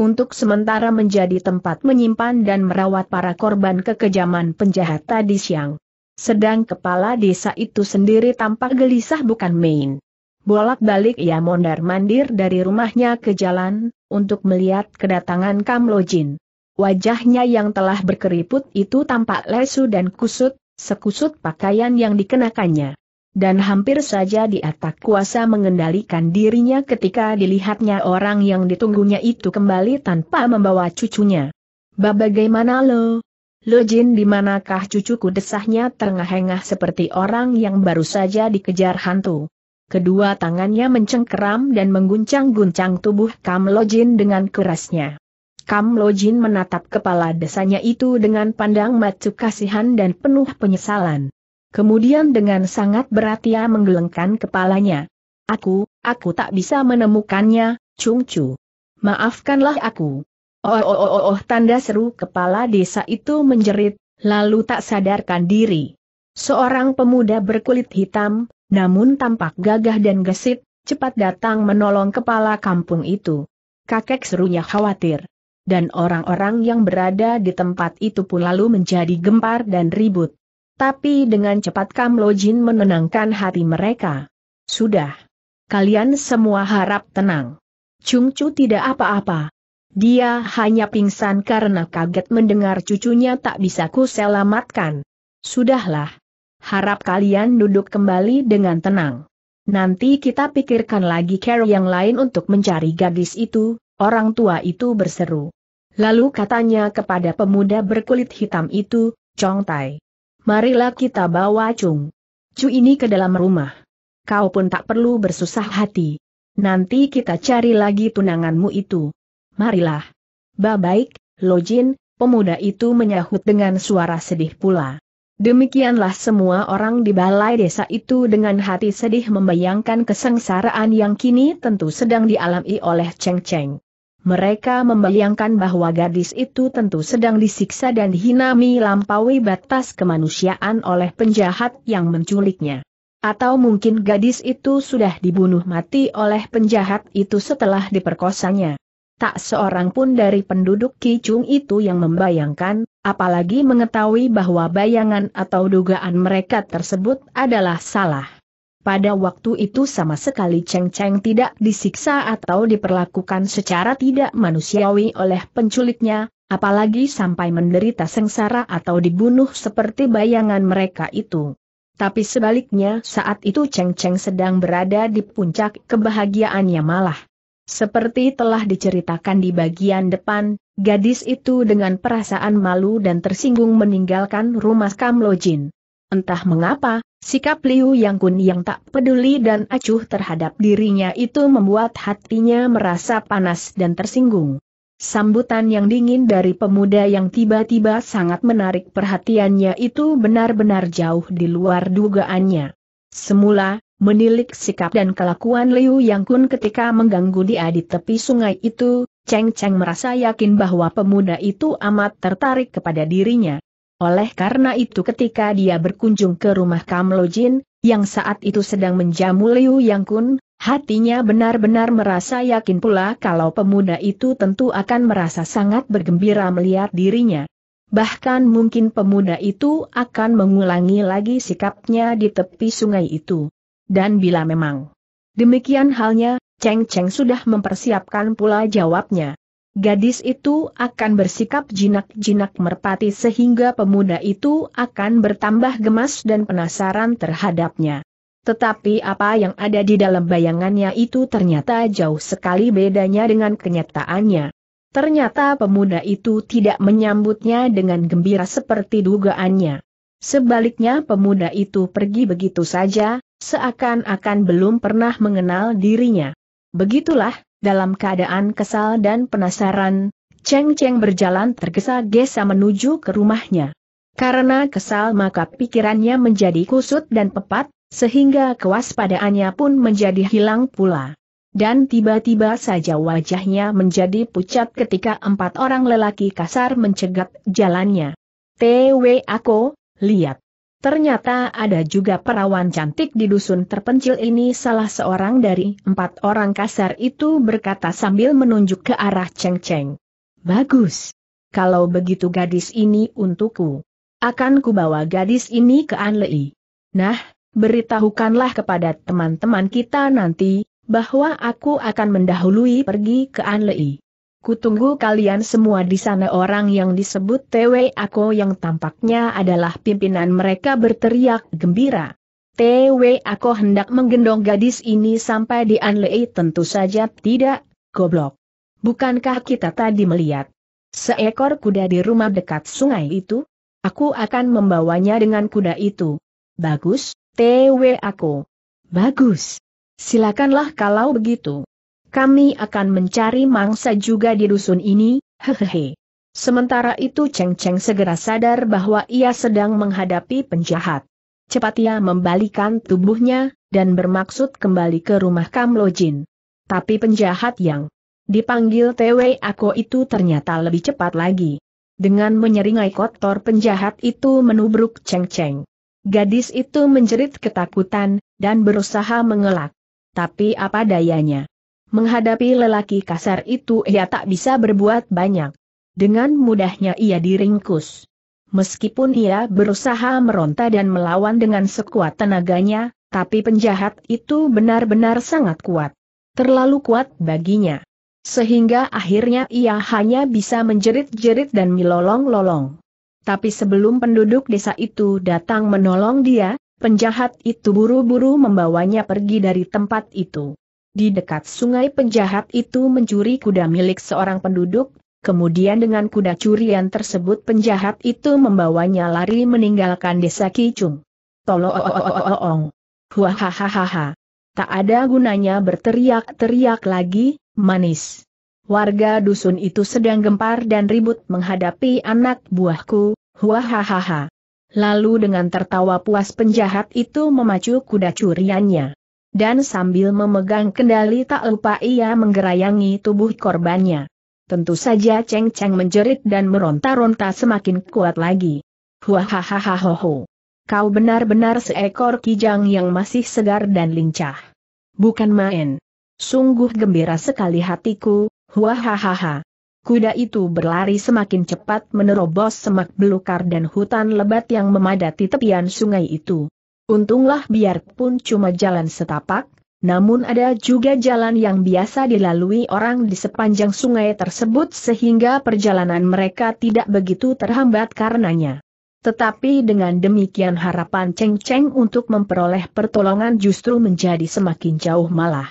Untuk sementara menjadi tempat menyimpan dan merawat para korban kekejaman penjahat tadi siang. Sedang kepala desa itu sendiri tampak gelisah bukan main. Bolak-balik ia mondar-mandir dari rumahnya ke jalan, untuk melihat kedatangan Kamlojin. Wajahnya yang telah berkeriput itu tampak lesu dan kusut, sekusut pakaian yang dikenakannya. Dan hampir saja di atas kuasa mengendalikan dirinya ketika dilihatnya orang yang ditunggunya itu kembali tanpa membawa cucunya. Bagaimana lo, Lojin di manakah cucuku desahnya terengah-engah seperti orang yang baru saja dikejar hantu. Kedua tangannya mencengkeram dan mengguncang-guncang tubuh Kam Lojin dengan kerasnya. Kam Lojin menatap kepala desanya itu dengan pandang macu kasihan dan penuh penyesalan. Kemudian dengan sangat berat ia menggelengkan kepalanya. Aku, aku tak bisa menemukannya, Chung Chu. Maafkanlah aku. Oh oh oh oh, oh tanda seru kepala desa itu menjerit, lalu tak sadarkan diri. Seorang pemuda berkulit hitam, namun tampak gagah dan gesit, cepat datang menolong kepala kampung itu. Kakek serunya khawatir. Dan orang-orang yang berada di tempat itu pun lalu menjadi gempar dan ribut. Tapi dengan cepat Kamlojin menenangkan hati mereka. Sudah. Kalian semua harap tenang. Cungcu tidak apa-apa. Dia hanya pingsan karena kaget mendengar cucunya tak bisa ku selamatkan. Sudahlah. Harap kalian duduk kembali dengan tenang. Nanti kita pikirkan lagi care yang lain untuk mencari gadis itu, orang tua itu berseru. Lalu katanya kepada pemuda berkulit hitam itu, Chong Tai. Marilah kita bawa Chung. Chu ini ke dalam rumah. Kau pun tak perlu bersusah hati. Nanti kita cari lagi tunanganmu itu marilah. Ba Baik, Lojin, pemuda itu menyahut dengan suara sedih pula. Demikianlah semua orang di balai desa itu dengan hati sedih membayangkan kesengsaraan yang kini tentu sedang dialami oleh Cheng Cheng. Mereka membayangkan bahwa gadis itu tentu sedang disiksa dan dihinami lampaui batas kemanusiaan oleh penjahat yang menculiknya. Atau mungkin gadis itu sudah dibunuh mati oleh penjahat itu setelah diperkosanya. Tak seorang pun dari penduduk Kicung itu yang membayangkan, apalagi mengetahui bahwa bayangan atau dugaan mereka tersebut adalah salah. Pada waktu itu sama sekali Cheng Cheng tidak disiksa atau diperlakukan secara tidak manusiawi oleh penculiknya, apalagi sampai menderita sengsara atau dibunuh seperti bayangan mereka itu. Tapi sebaliknya saat itu Cheng Cheng sedang berada di puncak kebahagiaannya malah seperti telah diceritakan di bagian depan, gadis itu dengan perasaan malu dan tersinggung meninggalkan rumah Kamlojin. Entah mengapa, sikap Liu Yang Kun yang tak peduli dan acuh terhadap dirinya itu membuat hatinya merasa panas dan tersinggung. Sambutan yang dingin dari pemuda yang tiba-tiba sangat menarik perhatiannya itu benar-benar jauh di luar dugaannya. Semula, Menilik sikap dan kelakuan Liu Yang Kun ketika mengganggu dia di tepi sungai itu, Cheng Cheng merasa yakin bahwa pemuda itu amat tertarik kepada dirinya. Oleh karena itu ketika dia berkunjung ke rumah Kam Lo Jin, yang saat itu sedang menjamu Liu Yang Kun, hatinya benar-benar merasa yakin pula kalau pemuda itu tentu akan merasa sangat bergembira melihat dirinya. Bahkan mungkin pemuda itu akan mengulangi lagi sikapnya di tepi sungai itu. Dan bila memang demikian halnya, Cheng Cheng sudah mempersiapkan pula jawabnya. Gadis itu akan bersikap jinak-jinak merpati sehingga pemuda itu akan bertambah gemas dan penasaran terhadapnya. Tetapi apa yang ada di dalam bayangannya itu ternyata jauh sekali bedanya dengan kenyataannya. Ternyata pemuda itu tidak menyambutnya dengan gembira seperti dugaannya. Sebaliknya pemuda itu pergi begitu saja, seakan-akan belum pernah mengenal dirinya. Begitulah, dalam keadaan kesal dan penasaran, Cheng Cheng berjalan tergesa-gesa menuju ke rumahnya. Karena kesal maka pikirannya menjadi kusut dan pepat, sehingga kewaspadaannya pun menjadi hilang pula. Dan tiba-tiba saja wajahnya menjadi pucat ketika empat orang lelaki kasar mencegat jalannya. Tw aku, lihat. Ternyata ada juga perawan cantik di dusun terpencil ini salah seorang dari empat orang kasar itu berkata sambil menunjuk ke arah Cheng Cheng. Bagus. Kalau begitu gadis ini untukku. Akan kubawa gadis ini ke Anlei. Nah, beritahukanlah kepada teman-teman kita nanti, bahwa aku akan mendahului pergi ke Anlei. Kutunggu kalian semua di sana orang yang disebut Tw Ako yang tampaknya adalah pimpinan mereka berteriak gembira. Tw Ako hendak menggendong gadis ini sampai di Anlei tentu saja tidak, goblok. Bukankah kita tadi melihat seekor kuda di rumah dekat sungai itu? Aku akan membawanya dengan kuda itu. Bagus, Tw Ako. Bagus. Silakanlah kalau begitu. Kami akan mencari mangsa juga di dusun ini, hehehe. Sementara itu Cheng Cheng segera sadar bahwa ia sedang menghadapi penjahat. Cepat ia membalikan tubuhnya, dan bermaksud kembali ke rumah Kamlojin. Tapi penjahat yang dipanggil TW Ako itu ternyata lebih cepat lagi. Dengan menyeringai kotor penjahat itu menubruk Cheng Cheng. Gadis itu menjerit ketakutan, dan berusaha mengelak. Tapi apa dayanya? Menghadapi lelaki kasar itu ia tak bisa berbuat banyak. Dengan mudahnya ia diringkus. Meskipun ia berusaha meronta dan melawan dengan sekuat tenaganya, tapi penjahat itu benar-benar sangat kuat. Terlalu kuat baginya. Sehingga akhirnya ia hanya bisa menjerit-jerit dan melolong-lolong. Tapi sebelum penduduk desa itu datang menolong dia, penjahat itu buru-buru membawanya pergi dari tempat itu di dekat sungai penjahat itu mencuri kuda milik seorang penduduk, kemudian dengan kuda curian tersebut penjahat itu membawanya lari meninggalkan desa Kicung. Tolong. Huahahaha. Tak ada gunanya berteriak-teriak lagi, manis. Warga dusun itu sedang gempar dan ribut menghadapi anak buahku, huahahaha. Lalu dengan tertawa puas penjahat itu memacu kuda curiannya dan sambil memegang kendali tak lupa ia menggerayangi tubuh korbannya. Tentu saja Cheng Cheng menjerit dan meronta-ronta semakin kuat lagi. Huahahahahoho. Kau benar-benar seekor kijang yang masih segar dan lincah. Bukan main. Sungguh gembira sekali hatiku, huahahaha. Kuda itu berlari semakin cepat menerobos semak belukar dan hutan lebat yang memadati tepian sungai itu. Untunglah biarpun cuma jalan setapak, namun ada juga jalan yang biasa dilalui orang di sepanjang sungai tersebut sehingga perjalanan mereka tidak begitu terhambat karenanya. Tetapi dengan demikian harapan Cheng Cheng untuk memperoleh pertolongan justru menjadi semakin jauh malah.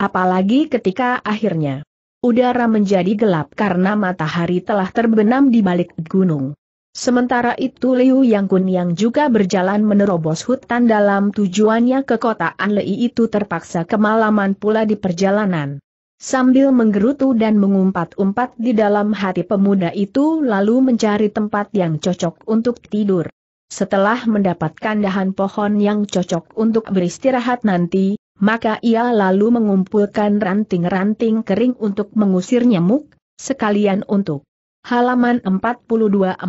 Apalagi ketika akhirnya udara menjadi gelap karena matahari telah terbenam di balik gunung. Sementara itu Liu Yang Kun yang juga berjalan menerobos hutan dalam tujuannya ke kota Anlei itu terpaksa kemalaman pula di perjalanan. Sambil menggerutu dan mengumpat-umpat di dalam hati pemuda itu lalu mencari tempat yang cocok untuk tidur. Setelah mendapatkan dahan pohon yang cocok untuk beristirahat nanti, maka ia lalu mengumpulkan ranting-ranting kering untuk mengusir nyamuk, sekalian untuk Halaman 42-43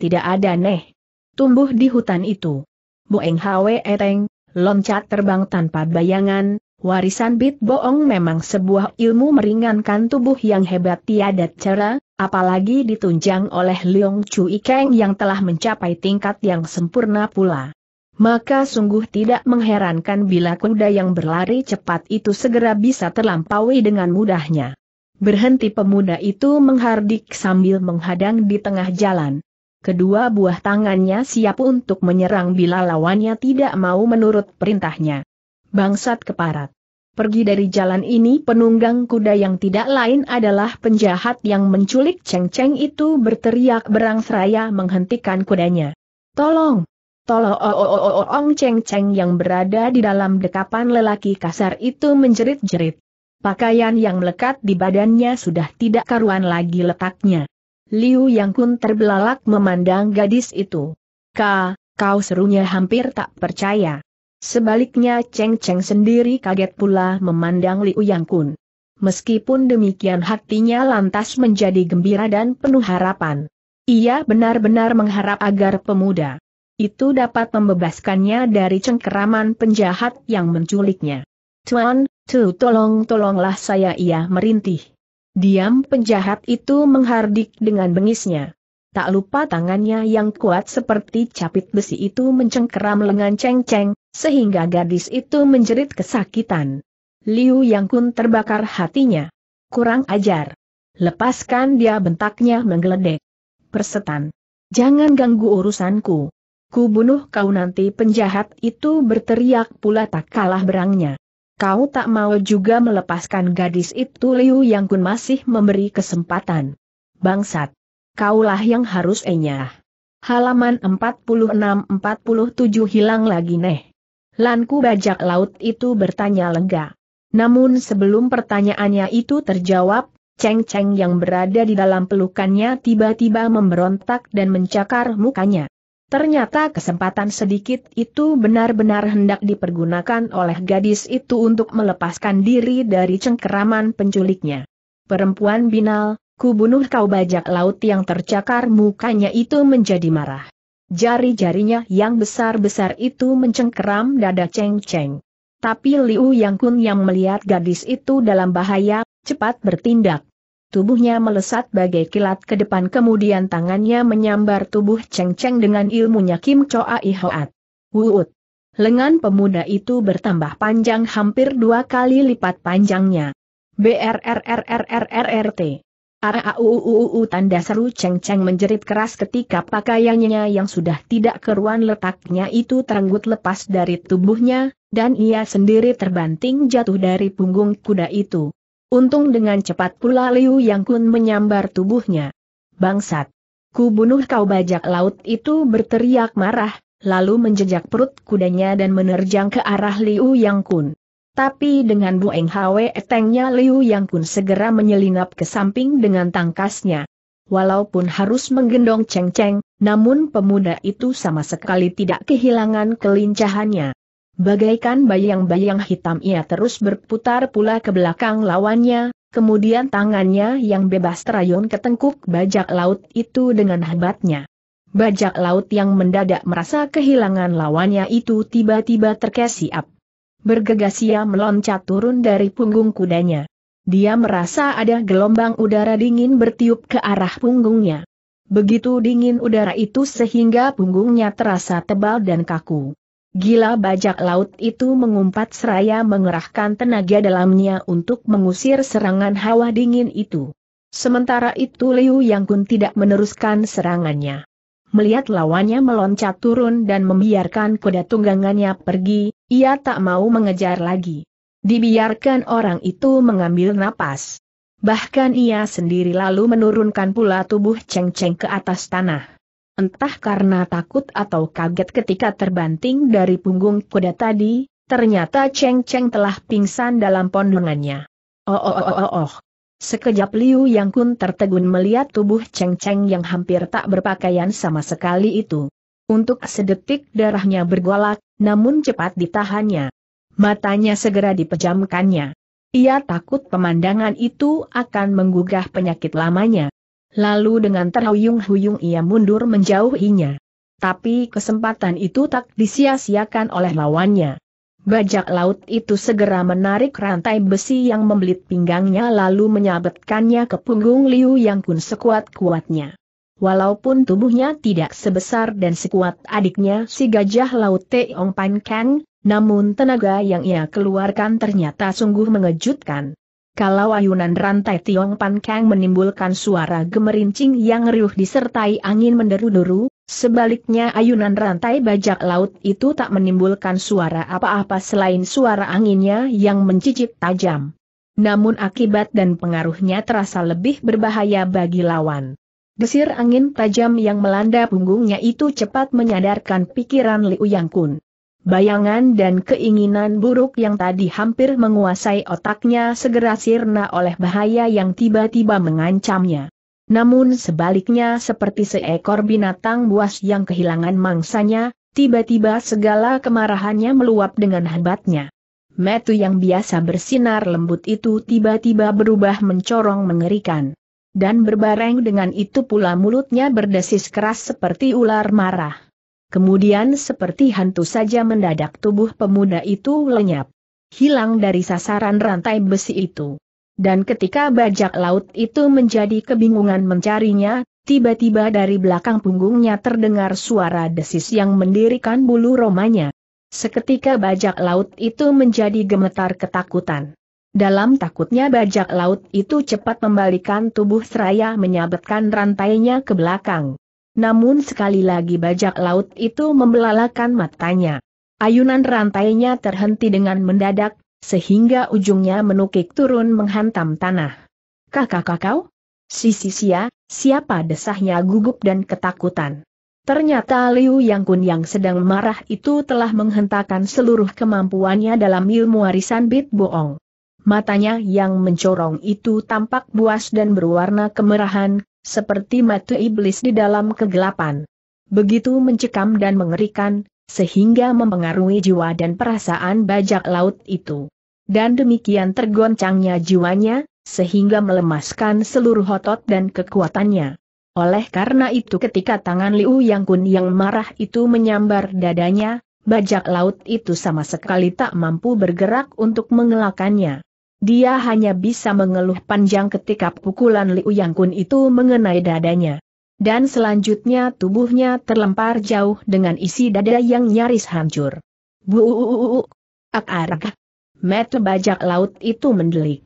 tidak ada neh. Tumbuh di hutan itu. Eng Hwe Eteng, loncat terbang tanpa bayangan, warisan Bit Boong memang sebuah ilmu meringankan tubuh yang hebat tiada cara, apalagi ditunjang oleh Leong Chu Ikeng yang telah mencapai tingkat yang sempurna pula. Maka sungguh tidak mengherankan bila kuda yang berlari cepat itu segera bisa terlampaui dengan mudahnya. Berhenti pemuda itu menghardik sambil menghadang di tengah jalan. Kedua buah tangannya siap untuk menyerang bila lawannya tidak mau menurut perintahnya. Bangsat keparat. Pergi dari jalan ini penunggang kuda yang tidak lain adalah penjahat yang menculik ceng-ceng itu berteriak berang seraya menghentikan kudanya. Tolong! Tolong! o o o oh, oh, oh, oh ceng-ceng yang berada di dalam dekapan lelaki kasar itu menjerit-jerit pakaian yang melekat di badannya sudah tidak karuan lagi letaknya. Liu Yang Kun terbelalak memandang gadis itu. Ka, kau serunya hampir tak percaya. Sebaliknya Cheng Cheng sendiri kaget pula memandang Liu Yang Kun. Meskipun demikian hatinya lantas menjadi gembira dan penuh harapan. Ia benar-benar mengharap agar pemuda itu dapat membebaskannya dari cengkeraman penjahat yang menculiknya. Tuan, Tu tolong-tolonglah saya ia merintih. Diam penjahat itu menghardik dengan bengisnya. Tak lupa tangannya yang kuat seperti capit besi itu mencengkeram lengan ceng-ceng, sehingga gadis itu menjerit kesakitan. Liu Yang Kun terbakar hatinya. Kurang ajar. Lepaskan dia bentaknya menggeledek. Persetan. Jangan ganggu urusanku. Ku bunuh kau nanti penjahat itu berteriak pula tak kalah berangnya. Kau tak mau juga melepaskan gadis itu Liu Yang Kun masih memberi kesempatan. Bangsat. Kaulah yang harus enyah. Halaman 46-47 hilang lagi neh. Lanku bajak laut itu bertanya lega. Namun sebelum pertanyaannya itu terjawab, Ceng Ceng yang berada di dalam pelukannya tiba-tiba memberontak dan mencakar mukanya. Ternyata kesempatan sedikit itu benar-benar hendak dipergunakan oleh gadis itu untuk melepaskan diri dari cengkeraman penculiknya. Perempuan binal, ku bunuh kau bajak laut yang tercakar mukanya itu menjadi marah. Jari-jarinya yang besar-besar itu mencengkeram dada ceng-ceng. Tapi Liu Yang Kun yang melihat gadis itu dalam bahaya, cepat bertindak. Tubuhnya melesat bagai kilat ke depan kemudian tangannya menyambar tubuh Cheng Cheng dengan ilmunya Kim Choa Ihoat. Wuut. Lengan pemuda itu bertambah panjang hampir dua kali lipat panjangnya. Brrrrrrt. Araauuuu tanda seru ceng-ceng menjerit keras ketika pakaiannya yang sudah tidak keruan letaknya itu teranggut lepas dari tubuhnya, dan ia sendiri terbanting jatuh dari punggung kuda itu. Untung dengan cepat pula Liu Yang Kun menyambar tubuhnya. Bangsat! Ku bunuh kau bajak laut itu berteriak marah, lalu menjejak perut kudanya dan menerjang ke arah Liu Yang Kun. Tapi dengan bueng Hwe etengnya Liu Yang Kun segera menyelinap ke samping dengan tangkasnya. Walaupun harus menggendong Cheng Cheng, namun pemuda itu sama sekali tidak kehilangan kelincahannya. Bagaikan bayang-bayang hitam ia terus berputar pula ke belakang lawannya, kemudian tangannya yang bebas terayun ke bajak laut itu dengan hebatnya. Bajak laut yang mendadak merasa kehilangan lawannya itu tiba-tiba terkesiap. Bergegas ia meloncat turun dari punggung kudanya. Dia merasa ada gelombang udara dingin bertiup ke arah punggungnya. Begitu dingin udara itu sehingga punggungnya terasa tebal dan kaku. Gila bajak laut itu mengumpat seraya mengerahkan tenaga dalamnya untuk mengusir serangan hawa dingin itu. Sementara itu Liu Yang Kun tidak meneruskan serangannya. Melihat lawannya meloncat turun dan membiarkan kuda tunggangannya pergi, ia tak mau mengejar lagi. Dibiarkan orang itu mengambil napas. Bahkan ia sendiri lalu menurunkan pula tubuh Cheng Cheng ke atas tanah. Entah karena takut atau kaget ketika terbanting dari punggung kuda tadi, ternyata Cheng Cheng telah pingsan dalam pondongannya. Oh oh oh oh oh. oh. Sekejap Liu Yang Kun tertegun melihat tubuh Cheng Cheng yang hampir tak berpakaian sama sekali itu. Untuk sedetik darahnya bergolak, namun cepat ditahannya. Matanya segera dipejamkannya. Ia takut pemandangan itu akan menggugah penyakit lamanya. Lalu dengan terhuyung-huyung ia mundur menjauhinya. Tapi kesempatan itu tak disia-siakan oleh lawannya. Bajak laut itu segera menarik rantai besi yang membelit pinggangnya lalu menyabetkannya ke punggung Liu Yang Kun sekuat-kuatnya. Walaupun tubuhnya tidak sebesar dan sekuat adiknya si gajah laut Teong Pan Kang, namun tenaga yang ia keluarkan ternyata sungguh mengejutkan kalau ayunan rantai Tiong Pan Kang menimbulkan suara gemerincing yang riuh disertai angin menderu-deru, sebaliknya ayunan rantai bajak laut itu tak menimbulkan suara apa-apa selain suara anginnya yang mencicip tajam. Namun akibat dan pengaruhnya terasa lebih berbahaya bagi lawan. Desir angin tajam yang melanda punggungnya itu cepat menyadarkan pikiran Liu Yang Kun. Bayangan dan keinginan buruk yang tadi hampir menguasai otaknya segera sirna oleh bahaya yang tiba-tiba mengancamnya. Namun sebaliknya seperti seekor binatang buas yang kehilangan mangsanya, tiba-tiba segala kemarahannya meluap dengan hebatnya. Metu yang biasa bersinar lembut itu tiba-tiba berubah mencorong mengerikan. Dan berbareng dengan itu pula mulutnya berdesis keras seperti ular marah. Kemudian seperti hantu saja mendadak tubuh pemuda itu lenyap. Hilang dari sasaran rantai besi itu. Dan ketika bajak laut itu menjadi kebingungan mencarinya, tiba-tiba dari belakang punggungnya terdengar suara desis yang mendirikan bulu romanya. Seketika bajak laut itu menjadi gemetar ketakutan. Dalam takutnya bajak laut itu cepat membalikan tubuh seraya menyabetkan rantainya ke belakang. Namun sekali lagi bajak laut itu membelalakan matanya. Ayunan rantainya terhenti dengan mendadak, sehingga ujungnya menukik turun menghantam tanah. Kakak kau? sia, ya, siapa desahnya gugup dan ketakutan. Ternyata Liu Yang Kun yang sedang marah itu telah menghentakkan seluruh kemampuannya dalam ilmu warisan Bit Boong. Matanya yang mencorong itu tampak buas dan berwarna kemerahan, seperti mata iblis di dalam kegelapan. Begitu mencekam dan mengerikan, sehingga mempengaruhi jiwa dan perasaan bajak laut itu. Dan demikian tergoncangnya jiwanya, sehingga melemaskan seluruh otot dan kekuatannya. Oleh karena itu ketika tangan Liu Yang Kun yang marah itu menyambar dadanya, bajak laut itu sama sekali tak mampu bergerak untuk mengelakannya. Dia hanya bisa mengeluh panjang ketika pukulan Liu Yang Kun itu mengenai dadanya. Dan selanjutnya tubuhnya terlempar jauh dengan isi dada yang nyaris hancur. Bu, Ak-arak. Mata bajak laut itu mendelik.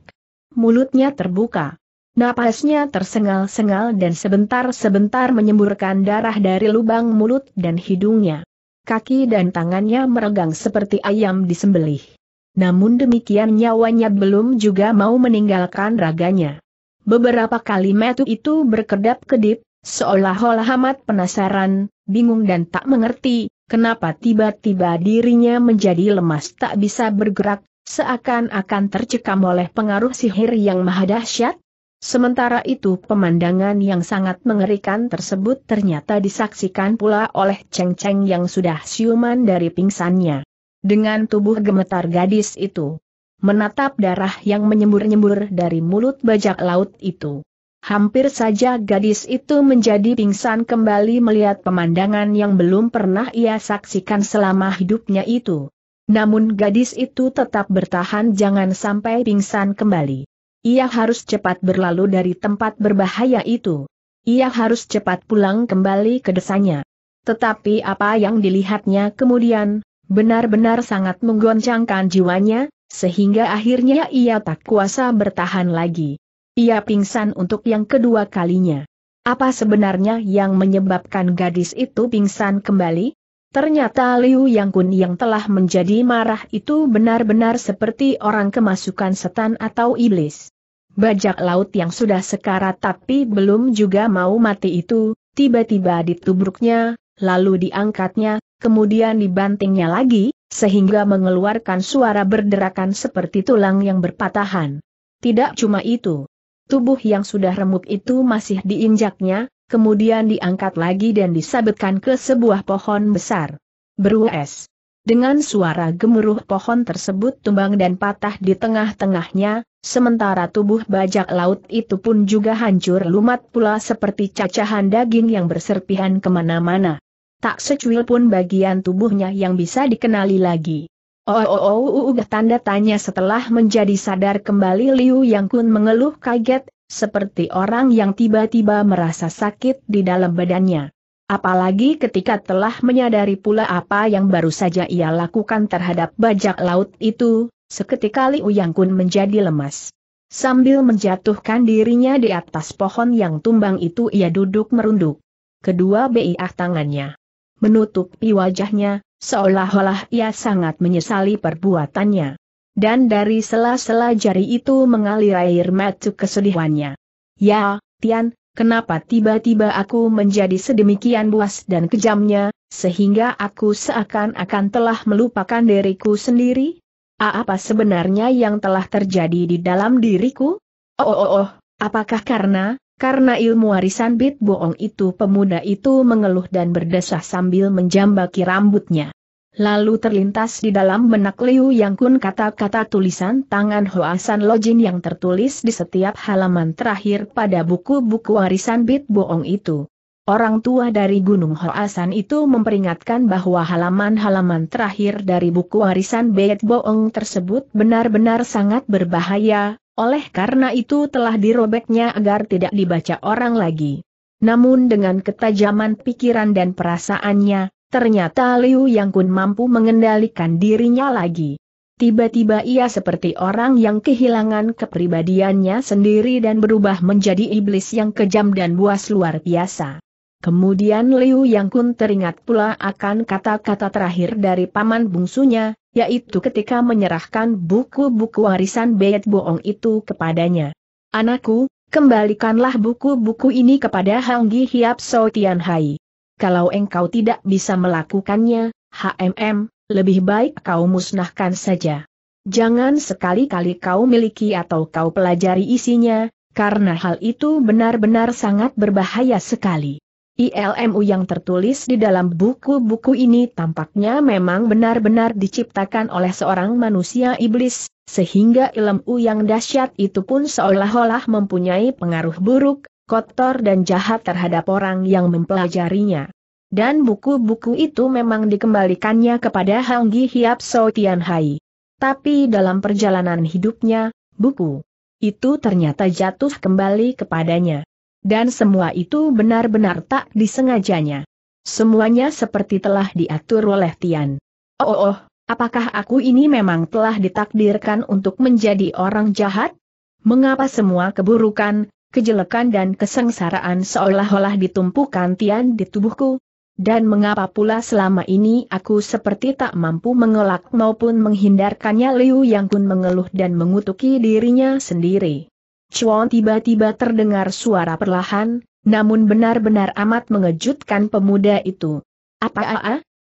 Mulutnya terbuka. Napasnya tersengal-sengal dan sebentar-sebentar menyemburkan darah dari lubang mulut dan hidungnya. Kaki dan tangannya meregang seperti ayam disembelih. Namun demikian nyawanya belum juga mau meninggalkan raganya. Beberapa kali metu itu berkedap-kedip, seolah-olah amat penasaran, bingung dan tak mengerti, kenapa tiba-tiba dirinya menjadi lemas tak bisa bergerak, seakan-akan tercekam oleh pengaruh sihir yang maha dahsyat, Sementara itu pemandangan yang sangat mengerikan tersebut ternyata disaksikan pula oleh Cheng Cheng yang sudah siuman dari pingsannya dengan tubuh gemetar gadis itu. Menatap darah yang menyembur-nyembur dari mulut bajak laut itu. Hampir saja gadis itu menjadi pingsan kembali melihat pemandangan yang belum pernah ia saksikan selama hidupnya itu. Namun gadis itu tetap bertahan jangan sampai pingsan kembali. Ia harus cepat berlalu dari tempat berbahaya itu. Ia harus cepat pulang kembali ke desanya. Tetapi apa yang dilihatnya kemudian, Benar-benar sangat menggoncangkan jiwanya, sehingga akhirnya ia tak kuasa bertahan lagi. Ia pingsan untuk yang kedua kalinya. Apa sebenarnya yang menyebabkan gadis itu pingsan kembali? Ternyata Liu Yang Kun yang telah menjadi marah itu benar-benar seperti orang kemasukan setan atau iblis. Bajak laut yang sudah sekarat tapi belum juga mau mati itu, tiba-tiba ditubruknya, lalu diangkatnya, kemudian dibantingnya lagi, sehingga mengeluarkan suara berderakan seperti tulang yang berpatahan. Tidak cuma itu. Tubuh yang sudah remuk itu masih diinjaknya, kemudian diangkat lagi dan disabetkan ke sebuah pohon besar. Berues. Dengan suara gemuruh pohon tersebut tumbang dan patah di tengah-tengahnya, sementara tubuh bajak laut itu pun juga hancur lumat pula seperti cacahan daging yang berserpihan kemana-mana tak secuil pun bagian tubuhnya yang bisa dikenali lagi. Oh, oh, oh, oh, oh tanda tanya setelah menjadi sadar kembali Liu Yang Kun mengeluh kaget, seperti orang yang tiba-tiba merasa sakit di dalam badannya. Apalagi ketika telah menyadari pula apa yang baru saja ia lakukan terhadap bajak laut itu, seketika Liu Yang Kun menjadi lemas. Sambil menjatuhkan dirinya di atas pohon yang tumbang itu ia duduk merunduk. Kedua biah tangannya menutupi wajahnya, seolah-olah ia sangat menyesali perbuatannya. Dan dari sela-sela jari itu mengalir air mata kesedihannya. Ya, Tian, kenapa tiba-tiba aku menjadi sedemikian buas dan kejamnya, sehingga aku seakan-akan telah melupakan diriku sendiri? Apa sebenarnya yang telah terjadi di dalam diriku? Oh oh oh, oh apakah karena karena ilmu warisan Bit Boong itu pemuda itu mengeluh dan berdesah sambil menjambaki rambutnya. Lalu terlintas di dalam benak Liu Yang Kun kata-kata tulisan tangan Hoasan Lojin yang tertulis di setiap halaman terakhir pada buku-buku warisan Bit Boong itu. Orang tua dari Gunung Hoasan itu memperingatkan bahwa halaman-halaman terakhir dari buku warisan Bit Boong tersebut benar-benar sangat berbahaya, oleh karena itu telah dirobeknya agar tidak dibaca orang lagi. Namun dengan ketajaman pikiran dan perasaannya, ternyata Liu Yang Kun mampu mengendalikan dirinya lagi. Tiba-tiba ia seperti orang yang kehilangan kepribadiannya sendiri dan berubah menjadi iblis yang kejam dan buas luar biasa. Kemudian Liu Yang Kun teringat pula akan kata-kata terakhir dari paman bungsunya, yaitu ketika menyerahkan buku-buku warisan beyet boong itu kepadanya. Anakku, kembalikanlah buku-buku ini kepada Hanggi Hiap So Tian Hai. Kalau engkau tidak bisa melakukannya, HMM, lebih baik kau musnahkan saja. Jangan sekali-kali kau miliki atau kau pelajari isinya, karena hal itu benar-benar sangat berbahaya sekali. ILMU yang tertulis di dalam buku-buku ini tampaknya memang benar-benar diciptakan oleh seorang manusia iblis, sehingga ilmu yang dahsyat itu pun seolah-olah mempunyai pengaruh buruk, kotor dan jahat terhadap orang yang mempelajarinya. Dan buku-buku itu memang dikembalikannya kepada Gi Hiap So Hai. Tapi dalam perjalanan hidupnya, buku itu ternyata jatuh kembali kepadanya. Dan semua itu benar-benar tak disengajanya. Semuanya seperti telah diatur oleh Tian. Oh, oh, oh, apakah aku ini memang telah ditakdirkan untuk menjadi orang jahat? Mengapa semua keburukan, kejelekan dan kesengsaraan seolah-olah ditumpukan Tian di tubuhku? Dan mengapa pula selama ini aku seperti tak mampu mengelak maupun menghindarkannya Liu Yang Kun mengeluh dan mengutuki dirinya sendiri. Chuan tiba-tiba terdengar suara perlahan, namun benar-benar amat mengejutkan pemuda itu. Apa aa?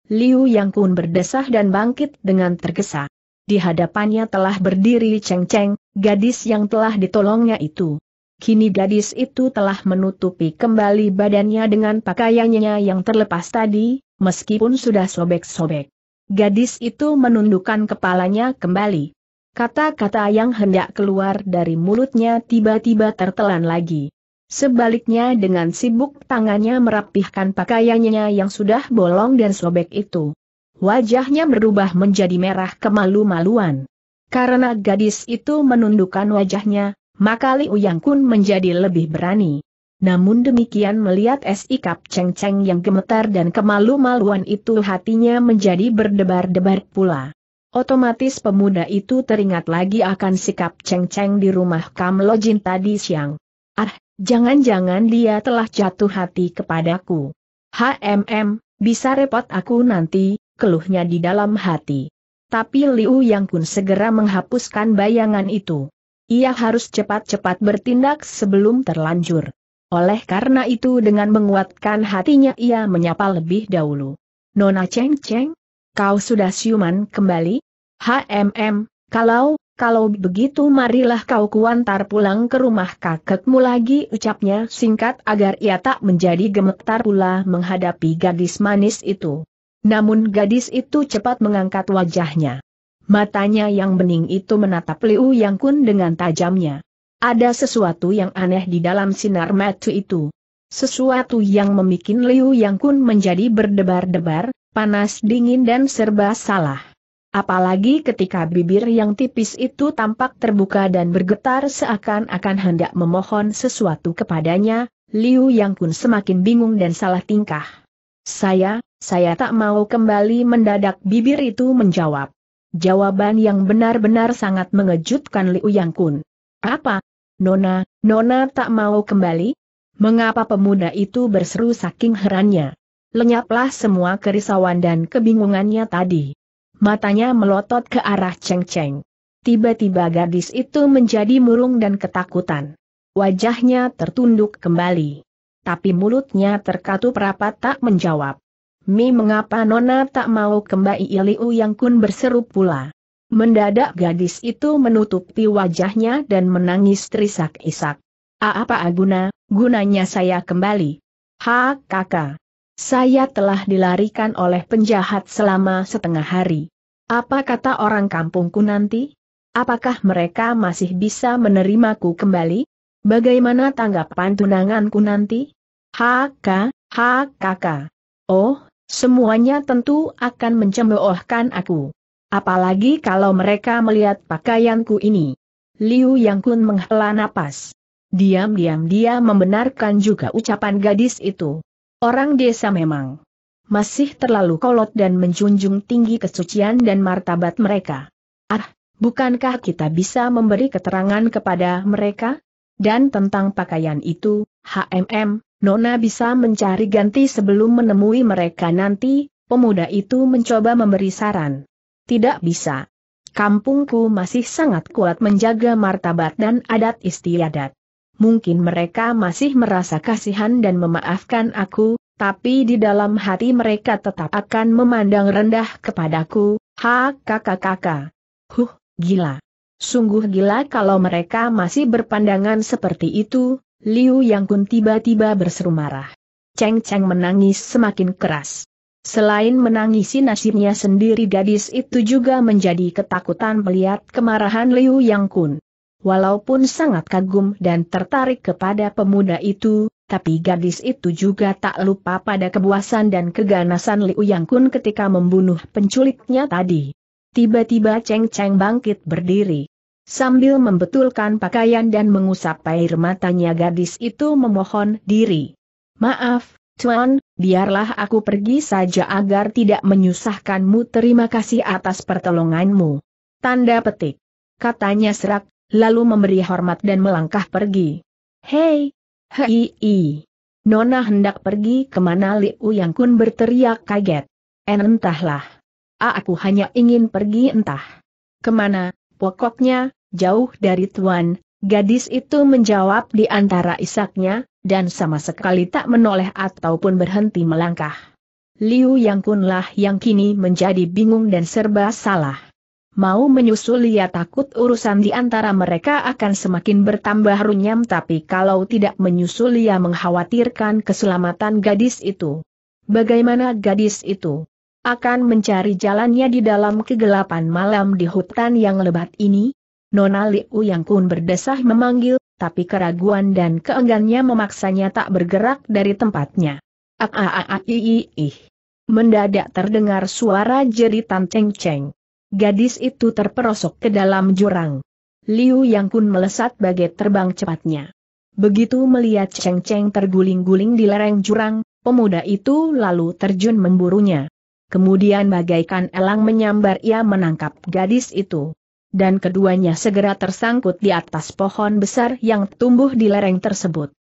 Liu Yang Kun berdesah dan bangkit dengan tergesa. Di hadapannya telah berdiri Cheng Cheng, gadis yang telah ditolongnya itu. Kini gadis itu telah menutupi kembali badannya dengan pakaiannya yang terlepas tadi, meskipun sudah sobek-sobek. Gadis itu menundukkan kepalanya kembali. Kata-kata yang hendak keluar dari mulutnya tiba-tiba tertelan lagi. Sebaliknya dengan sibuk tangannya merapihkan pakaiannya yang sudah bolong dan sobek itu. Wajahnya berubah menjadi merah kemalu-maluan. Karena gadis itu menundukkan wajahnya, maka Liu Yang Kun menjadi lebih berani. Namun demikian melihat sikap ceng-ceng yang gemetar dan kemalu-maluan itu hatinya menjadi berdebar-debar pula. Otomatis pemuda itu teringat lagi akan sikap ceng-ceng di rumah Kam Lojin tadi siang. Ah, jangan-jangan dia telah jatuh hati kepadaku. HMM, bisa repot aku nanti, keluhnya di dalam hati. Tapi Liu Yang Kun segera menghapuskan bayangan itu. Ia harus cepat-cepat bertindak sebelum terlanjur. Oleh karena itu dengan menguatkan hatinya ia menyapa lebih dahulu. Nona Cheng Cheng, Kau sudah siuman kembali? HMM, kalau, kalau begitu marilah kau kuantar pulang ke rumah kakekmu lagi ucapnya singkat agar ia tak menjadi gemetar pula menghadapi gadis manis itu. Namun gadis itu cepat mengangkat wajahnya. Matanya yang bening itu menatap Liu Yang Kun dengan tajamnya. Ada sesuatu yang aneh di dalam sinar mata itu. Sesuatu yang memikin Liu Yang Kun menjadi berdebar-debar, panas dingin dan serba salah. Apalagi ketika bibir yang tipis itu tampak terbuka dan bergetar seakan-akan hendak memohon sesuatu kepadanya, Liu Yang Kun semakin bingung dan salah tingkah. Saya, saya tak mau kembali mendadak bibir itu menjawab. Jawaban yang benar-benar sangat mengejutkan Liu Yang Kun. Apa? Nona, Nona tak mau kembali? Mengapa pemuda itu berseru saking herannya? lenyaplah semua kerisauan dan kebingungannya tadi. Matanya melotot ke arah Cheng Cheng. Tiba-tiba gadis itu menjadi murung dan ketakutan. Wajahnya tertunduk kembali. Tapi mulutnya terkatup rapat tak menjawab. Mi mengapa Nona tak mau kembali Iliu iya, yang kun berseru pula. Mendadak gadis itu menutupi wajahnya dan menangis terisak-isak. A apa aguna, gunanya saya kembali? Ha kakak. Saya telah dilarikan oleh penjahat selama setengah hari. Apa kata orang kampungku nanti? Apakah mereka masih bisa menerimaku kembali? Bagaimana tanggapan tunanganku nanti? HK, HKK. Oh, semuanya tentu akan mencemoohkan aku. Apalagi kalau mereka melihat pakaianku ini. Liu Yang Kun menghela napas. Diam-diam dia membenarkan juga ucapan gadis itu. Orang desa memang masih terlalu kolot dan menjunjung tinggi kesucian dan martabat mereka. Ah, bukankah kita bisa memberi keterangan kepada mereka? Dan tentang pakaian itu, HMM, Nona bisa mencari ganti sebelum menemui mereka nanti, pemuda itu mencoba memberi saran. Tidak bisa. Kampungku masih sangat kuat menjaga martabat dan adat istiadat mungkin mereka masih merasa kasihan dan memaafkan aku, tapi di dalam hati mereka tetap akan memandang rendah kepadaku, ha kakak kakak. Huh, gila. Sungguh gila kalau mereka masih berpandangan seperti itu, Liu Yang Kun tiba-tiba berseru marah. Cheng Cheng menangis semakin keras. Selain menangisi nasibnya sendiri gadis itu juga menjadi ketakutan melihat kemarahan Liu Yang Kun. Walaupun sangat kagum dan tertarik kepada pemuda itu, tapi gadis itu juga tak lupa pada kebuasan dan keganasan Liu Yang Kun ketika membunuh penculiknya tadi. Tiba-tiba Cheng Cheng bangkit berdiri. Sambil membetulkan pakaian dan mengusap air matanya gadis itu memohon diri. Maaf, Tuan, biarlah aku pergi saja agar tidak menyusahkanmu terima kasih atas pertolonganmu. Tanda petik. Katanya serak, lalu memberi hormat dan melangkah pergi. Hei! Hei! -i. Nona hendak pergi kemana Liu Yang Kun berteriak kaget. En entahlah. A aku hanya ingin pergi entah. Kemana, pokoknya, jauh dari tuan, gadis itu menjawab di antara isaknya, dan sama sekali tak menoleh ataupun berhenti melangkah. Liu Yang Kunlah yang kini menjadi bingung dan serba salah mau menyusul ia takut urusan di antara mereka akan semakin bertambah runyam tapi kalau tidak menyusul ia mengkhawatirkan keselamatan gadis itu. Bagaimana gadis itu akan mencari jalannya di dalam kegelapan malam di hutan yang lebat ini? Nona Liu yang kun berdesah memanggil, tapi keraguan dan keenggannya memaksanya tak bergerak dari tempatnya. ak a a ih Mendadak terdengar suara jeritan ceng-ceng. Gadis itu terperosok ke dalam jurang. Liu Yang Kun melesat bagai terbang cepatnya. Begitu melihat Cheng Cheng terguling-guling di lereng jurang, pemuda itu lalu terjun memburunya. Kemudian bagaikan elang menyambar ia menangkap gadis itu. Dan keduanya segera tersangkut di atas pohon besar yang tumbuh di lereng tersebut.